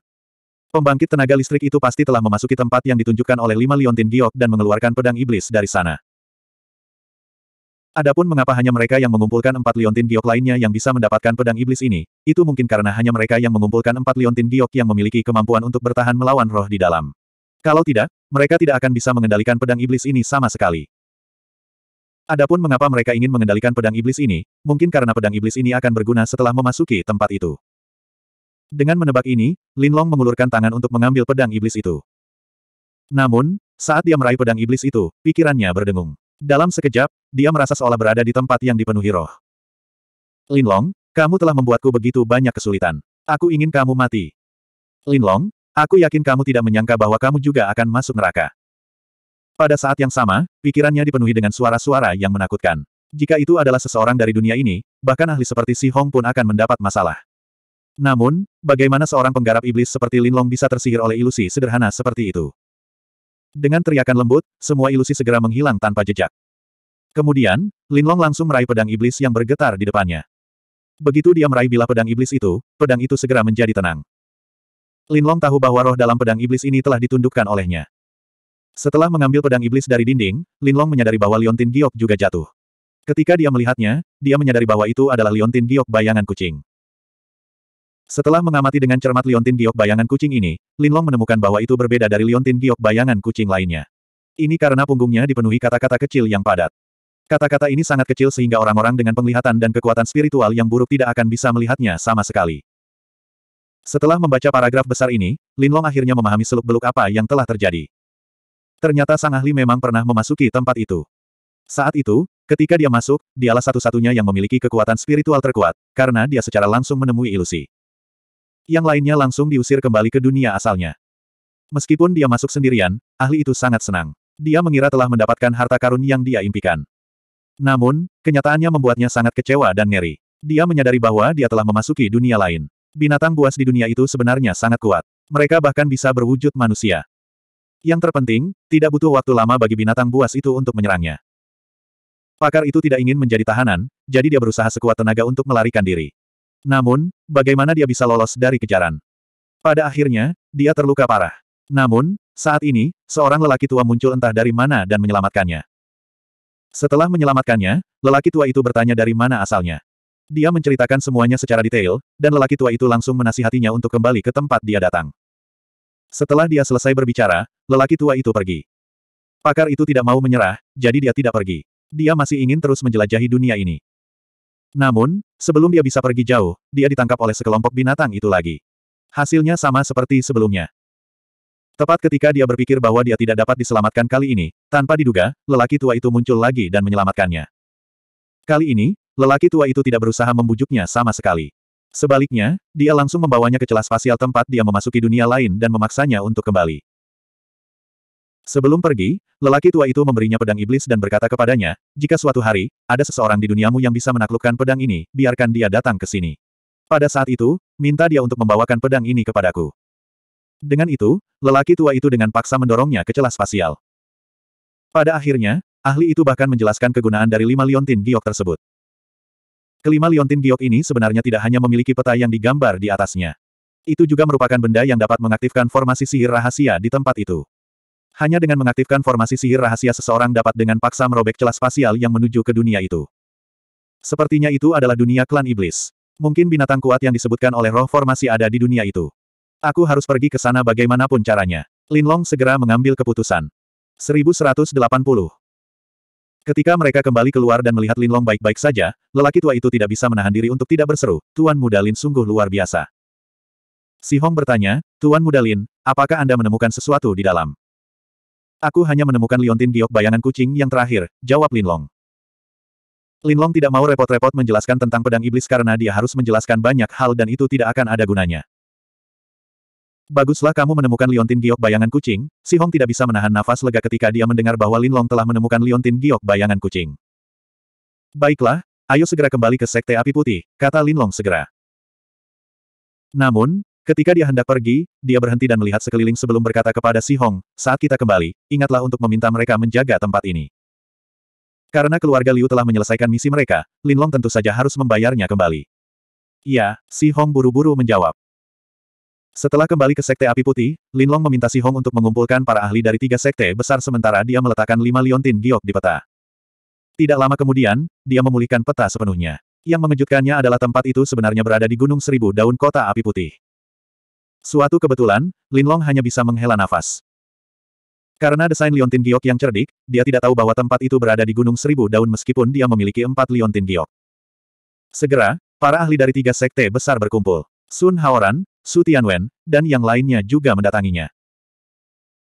Pembangkit tenaga listrik itu pasti telah memasuki tempat yang ditunjukkan oleh lima liontin giok dan mengeluarkan pedang iblis dari sana. Adapun mengapa hanya mereka yang mengumpulkan empat liontin giok lainnya yang bisa mendapatkan pedang iblis ini, itu mungkin karena hanya mereka yang mengumpulkan empat liontin giok yang memiliki kemampuan untuk bertahan melawan roh di dalam. Kalau tidak, mereka tidak akan bisa mengendalikan pedang iblis ini sama sekali. Adapun mengapa mereka ingin mengendalikan pedang iblis ini, mungkin karena pedang iblis ini akan berguna setelah memasuki tempat itu. Dengan menebak ini, Lin Long mengulurkan tangan untuk mengambil pedang iblis itu. Namun, saat dia meraih pedang iblis itu, pikirannya berdengung. Dalam sekejap, dia merasa seolah berada di tempat yang dipenuhi roh. Lin Long, kamu telah membuatku begitu banyak kesulitan. Aku ingin kamu mati. Lin Long, aku yakin kamu tidak menyangka bahwa kamu juga akan masuk neraka. Pada saat yang sama, pikirannya dipenuhi dengan suara-suara yang menakutkan. Jika itu adalah seseorang dari dunia ini, bahkan ahli seperti Si Hong pun akan mendapat masalah. Namun, bagaimana seorang penggarap iblis seperti Lin Long bisa tersihir oleh ilusi sederhana seperti itu? Dengan teriakan lembut, semua ilusi segera menghilang tanpa jejak. Kemudian, Lin Long langsung meraih pedang iblis yang bergetar di depannya. Begitu dia meraih bilah pedang iblis itu, pedang itu segera menjadi tenang. Lin Long tahu bahwa roh dalam pedang iblis ini telah ditundukkan olehnya. Setelah mengambil pedang iblis dari dinding, Linlong menyadari bahwa Liontin Giok juga jatuh. Ketika dia melihatnya, dia menyadari bahwa itu adalah Liontin Giok bayangan kucing. Setelah mengamati dengan cermat Liontin Giok bayangan kucing ini, Linlong menemukan bahwa itu berbeda dari Liontin Giok bayangan kucing lainnya. Ini karena punggungnya dipenuhi kata-kata kecil yang padat. Kata-kata ini sangat kecil sehingga orang-orang dengan penglihatan dan kekuatan spiritual yang buruk tidak akan bisa melihatnya sama sekali. Setelah membaca paragraf besar ini, Linlong akhirnya memahami seluk-beluk apa yang telah terjadi. Ternyata Sang Ahli memang pernah memasuki tempat itu. Saat itu, ketika dia masuk, dialah satu-satunya yang memiliki kekuatan spiritual terkuat, karena dia secara langsung menemui ilusi. Yang lainnya langsung diusir kembali ke dunia asalnya. Meskipun dia masuk sendirian, ahli itu sangat senang. Dia mengira telah mendapatkan harta karun yang dia impikan. Namun, kenyataannya membuatnya sangat kecewa dan ngeri. Dia menyadari bahwa dia telah memasuki dunia lain. Binatang buas di dunia itu sebenarnya sangat kuat. Mereka bahkan bisa berwujud manusia. Yang terpenting, tidak butuh waktu lama bagi binatang buas itu untuk menyerangnya. Pakar itu tidak ingin menjadi tahanan, jadi dia berusaha sekuat tenaga untuk melarikan diri. Namun, bagaimana dia bisa lolos dari kejaran? Pada akhirnya, dia terluka parah. Namun, saat ini, seorang lelaki tua muncul entah dari mana dan menyelamatkannya. Setelah menyelamatkannya, lelaki tua itu bertanya dari mana asalnya. Dia menceritakan semuanya secara detail, dan lelaki tua itu langsung menasihatinya untuk kembali ke tempat dia datang. Setelah dia selesai berbicara, lelaki tua itu pergi. Pakar itu tidak mau menyerah, jadi dia tidak pergi. Dia masih ingin terus menjelajahi dunia ini. Namun, sebelum dia bisa pergi jauh, dia ditangkap oleh sekelompok binatang itu lagi. Hasilnya sama seperti sebelumnya. Tepat ketika dia berpikir bahwa dia tidak dapat diselamatkan kali ini, tanpa diduga, lelaki tua itu muncul lagi dan menyelamatkannya. Kali ini, lelaki tua itu tidak berusaha membujuknya sama sekali. Sebaliknya, dia langsung membawanya ke celah spasial tempat dia memasuki dunia lain dan memaksanya untuk kembali. Sebelum pergi, lelaki tua itu memberinya pedang iblis dan berkata kepadanya, jika suatu hari, ada seseorang di duniamu yang bisa menaklukkan pedang ini, biarkan dia datang ke sini. Pada saat itu, minta dia untuk membawakan pedang ini kepadaku. Dengan itu, lelaki tua itu dengan paksa mendorongnya ke celah spasial. Pada akhirnya, ahli itu bahkan menjelaskan kegunaan dari lima liontin giok tersebut. Kelima liontin giok ini sebenarnya tidak hanya memiliki peta yang digambar di atasnya. Itu juga merupakan benda yang dapat mengaktifkan formasi sihir rahasia di tempat itu. Hanya dengan mengaktifkan formasi sihir rahasia seseorang dapat dengan paksa merobek celah spasial yang menuju ke dunia itu. Sepertinya itu adalah dunia klan iblis. Mungkin binatang kuat yang disebutkan oleh roh formasi ada di dunia itu. Aku harus pergi ke sana bagaimanapun caranya. Linlong segera mengambil keputusan. 1180 Ketika mereka kembali keluar dan melihat Lin Long baik-baik saja, lelaki tua itu tidak bisa menahan diri untuk tidak berseru, Tuan Muda Lin sungguh luar biasa. Si Hong bertanya, Tuan Muda Lin, apakah Anda menemukan sesuatu di dalam? Aku hanya menemukan liontin giok bayangan kucing yang terakhir, jawab Lin Long. Lin Long tidak mau repot-repot menjelaskan tentang pedang iblis karena dia harus menjelaskan banyak hal dan itu tidak akan ada gunanya. Baguslah kamu menemukan Liontin Giok bayangan kucing, Si Hong tidak bisa menahan nafas lega ketika dia mendengar bahwa Lin Long telah menemukan Liontin Giok bayangan kucing. Baiklah, ayo segera kembali ke Sekte Api Putih, kata Lin Long segera. Namun, ketika dia hendak pergi, dia berhenti dan melihat sekeliling sebelum berkata kepada Si Hong, saat kita kembali, ingatlah untuk meminta mereka menjaga tempat ini. Karena keluarga Liu telah menyelesaikan misi mereka, Lin Long tentu saja harus membayarnya kembali. Ya, Si Hong buru-buru menjawab. Setelah kembali ke Sekte Api Putih, Linlong meminta Si Hong untuk mengumpulkan para ahli dari tiga sekte besar sementara dia meletakkan lima liontin giok di peta. Tidak lama kemudian, dia memulihkan peta sepenuhnya. Yang mengejutkannya adalah tempat itu sebenarnya berada di Gunung Seribu Daun Kota Api Putih. Suatu kebetulan, Linlong hanya bisa menghela nafas. Karena desain liontin giok yang cerdik, dia tidak tahu bahwa tempat itu berada di Gunung Seribu Daun meskipun dia memiliki empat liontin giok. Segera, para ahli dari tiga sekte besar berkumpul. Sun Haoran, Su Tianwen, dan yang lainnya juga mendatanginya.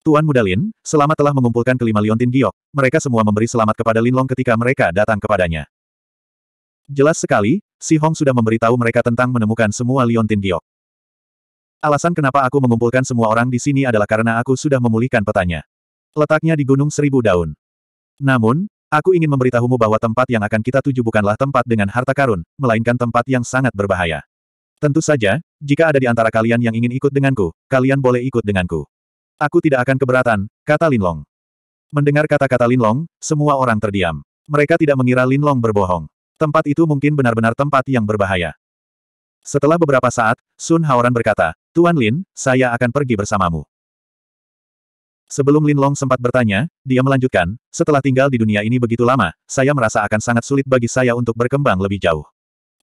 Tuan Mudalin, Lin, selamat telah mengumpulkan kelima Liontin Giok, mereka semua memberi selamat kepada Lin Long ketika mereka datang kepadanya. Jelas sekali, Si Hong sudah memberitahu mereka tentang menemukan semua Liontin Giok. Alasan kenapa aku mengumpulkan semua orang di sini adalah karena aku sudah memulihkan petanya. Letaknya di Gunung Seribu Daun. Namun, aku ingin memberitahumu bahwa tempat yang akan kita tuju bukanlah tempat dengan harta karun, melainkan tempat yang sangat berbahaya. Tentu saja, jika ada di antara kalian yang ingin ikut denganku, kalian boleh ikut denganku. Aku tidak akan keberatan, kata Linlong. Mendengar kata-kata Linlong, semua orang terdiam. Mereka tidak mengira Linlong berbohong. Tempat itu mungkin benar-benar tempat yang berbahaya. Setelah beberapa saat, Sun Haoran berkata, Tuan Lin, saya akan pergi bersamamu. Sebelum Lin Long sempat bertanya, dia melanjutkan, setelah tinggal di dunia ini begitu lama, saya merasa akan sangat sulit bagi saya untuk berkembang lebih jauh.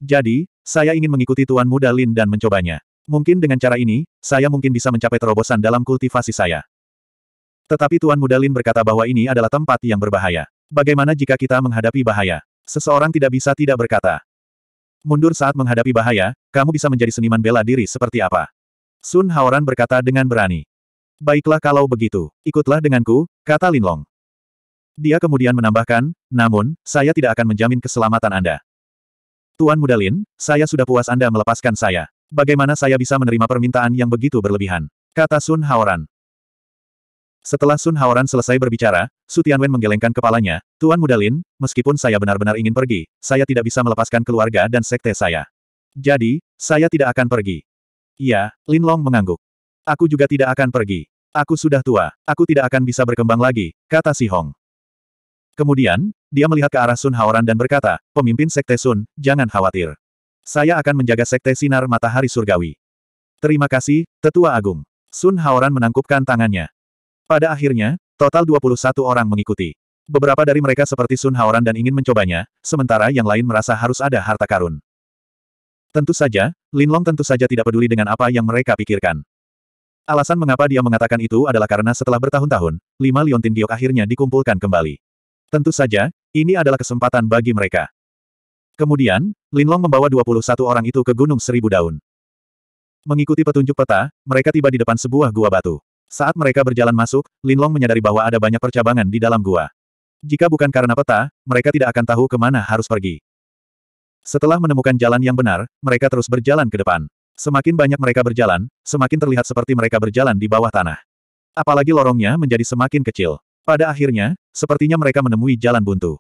Jadi, saya ingin mengikuti Tuan Muda Lin dan mencobanya. Mungkin dengan cara ini, saya mungkin bisa mencapai terobosan dalam kultivasi saya. Tetapi Tuan Muda Lin berkata bahwa ini adalah tempat yang berbahaya. Bagaimana jika kita menghadapi bahaya? Seseorang tidak bisa tidak berkata. Mundur saat menghadapi bahaya, kamu bisa menjadi seniman bela diri seperti apa? Sun Haoran berkata dengan berani. Baiklah kalau begitu, ikutlah denganku, kata Lin Long. Dia kemudian menambahkan, namun, saya tidak akan menjamin keselamatan Anda. Tuan Mudalin, saya sudah puas Anda melepaskan saya. Bagaimana saya bisa menerima permintaan yang begitu berlebihan? Kata Sun Haoran. Setelah Sun Haoran selesai berbicara, Su Tianwen menggelengkan kepalanya, Tuan Mudalin, meskipun saya benar-benar ingin pergi, saya tidak bisa melepaskan keluarga dan sekte saya. Jadi, saya tidak akan pergi. Iya, Lin Long mengangguk. Aku juga tidak akan pergi. Aku sudah tua, aku tidak akan bisa berkembang lagi, kata Si Hong. Kemudian, dia melihat ke arah Sun Haoran dan berkata, pemimpin Sekte Sun, jangan khawatir. Saya akan menjaga Sekte Sinar Matahari Surgawi. Terima kasih, Tetua Agung. Sun Haoran menangkupkan tangannya. Pada akhirnya, total 21 orang mengikuti. Beberapa dari mereka seperti Sun Haoran dan ingin mencobanya, sementara yang lain merasa harus ada harta karun. Tentu saja, Lin Long tentu saja tidak peduli dengan apa yang mereka pikirkan. Alasan mengapa dia mengatakan itu adalah karena setelah bertahun-tahun, lima liontin giok akhirnya dikumpulkan kembali. Tentu saja, ini adalah kesempatan bagi mereka. Kemudian, Linlong membawa 21 orang itu ke Gunung Seribu Daun. Mengikuti petunjuk peta, mereka tiba di depan sebuah gua batu. Saat mereka berjalan masuk, Linlong menyadari bahwa ada banyak percabangan di dalam gua. Jika bukan karena peta, mereka tidak akan tahu kemana harus pergi. Setelah menemukan jalan yang benar, mereka terus berjalan ke depan. Semakin banyak mereka berjalan, semakin terlihat seperti mereka berjalan di bawah tanah. Apalagi lorongnya menjadi semakin kecil. Pada akhirnya, sepertinya mereka menemui jalan buntu.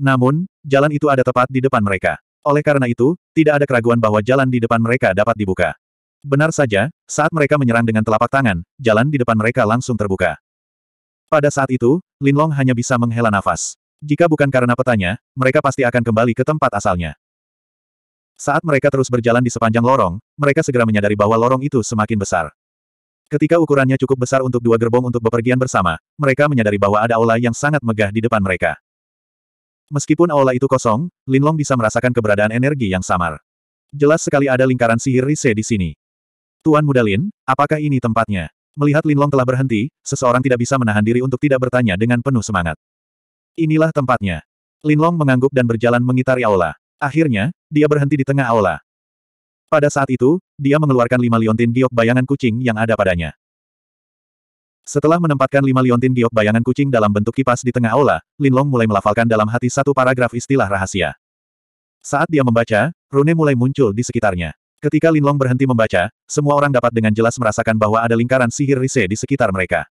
Namun, jalan itu ada tepat di depan mereka. Oleh karena itu, tidak ada keraguan bahwa jalan di depan mereka dapat dibuka. Benar saja, saat mereka menyerang dengan telapak tangan, jalan di depan mereka langsung terbuka. Pada saat itu, Linlong hanya bisa menghela nafas. Jika bukan karena petanya, mereka pasti akan kembali ke tempat asalnya. Saat mereka terus berjalan di sepanjang lorong, mereka segera menyadari bahwa lorong itu semakin besar. Ketika ukurannya cukup besar untuk dua gerbong untuk bepergian bersama, mereka menyadari bahwa ada aula yang sangat megah di depan mereka. Meskipun aula itu kosong, Linlong bisa merasakan keberadaan energi yang samar. Jelas sekali ada lingkaran sihir Rise di sini. Tuan Muda Lin, apakah ini tempatnya? Melihat Linlong telah berhenti, seseorang tidak bisa menahan diri untuk tidak bertanya dengan penuh semangat. Inilah tempatnya. Linlong mengangguk dan berjalan mengitari aula. Akhirnya, dia berhenti di tengah aula. Pada saat itu, dia mengeluarkan lima liontin giok bayangan kucing yang ada padanya. Setelah menempatkan lima liontin giok bayangan kucing dalam bentuk kipas di tengah aula, Linlong mulai melafalkan dalam hati satu paragraf istilah rahasia. Saat dia membaca, rune mulai muncul di sekitarnya. Ketika Linlong berhenti membaca, semua orang dapat dengan jelas merasakan bahwa ada lingkaran sihir rise di sekitar mereka.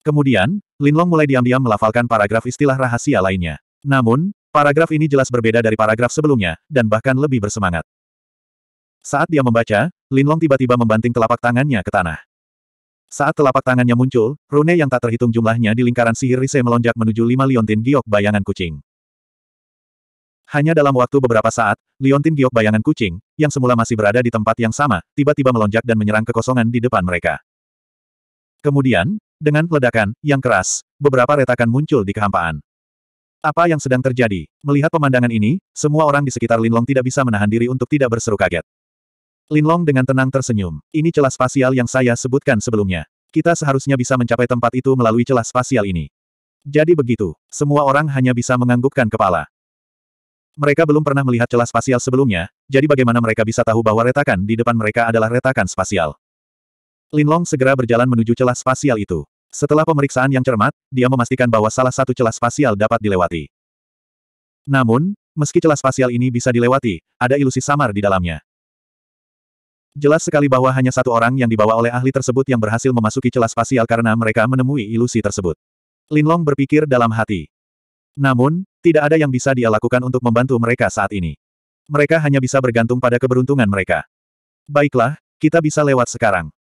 Kemudian, Linlong mulai diam-diam melafalkan paragraf istilah rahasia lainnya. Namun, paragraf ini jelas berbeda dari paragraf sebelumnya, dan bahkan lebih bersemangat. Saat dia membaca, Linlong tiba-tiba membanting telapak tangannya ke tanah. Saat telapak tangannya muncul, rune yang tak terhitung jumlahnya di lingkaran sihir Rise melonjak menuju lima liontin giok bayangan kucing. Hanya dalam waktu beberapa saat, liontin giok bayangan kucing, yang semula masih berada di tempat yang sama, tiba-tiba melonjak dan menyerang kekosongan di depan mereka. Kemudian, dengan ledakan yang keras, beberapa retakan muncul di kehampaan. Apa yang sedang terjadi? Melihat pemandangan ini, semua orang di sekitar Linlong tidak bisa menahan diri untuk tidak berseru kaget. Linlong dengan tenang tersenyum. Ini celah spasial yang saya sebutkan sebelumnya. Kita seharusnya bisa mencapai tempat itu melalui celah spasial ini. Jadi begitu, semua orang hanya bisa menganggukkan kepala. Mereka belum pernah melihat celah spasial sebelumnya, jadi bagaimana mereka bisa tahu bahwa retakan di depan mereka adalah retakan spasial? Linlong segera berjalan menuju celah spasial itu. Setelah pemeriksaan yang cermat, dia memastikan bahwa salah satu celah spasial dapat dilewati. Namun, meski celah spasial ini bisa dilewati, ada ilusi samar di dalamnya. Jelas sekali bahwa hanya satu orang yang dibawa oleh ahli tersebut yang berhasil memasuki celah spasial karena mereka menemui ilusi tersebut. Linlong berpikir dalam hati. Namun, tidak ada yang bisa dia lakukan untuk membantu mereka saat ini. Mereka hanya bisa bergantung pada keberuntungan mereka. Baiklah, kita bisa lewat sekarang.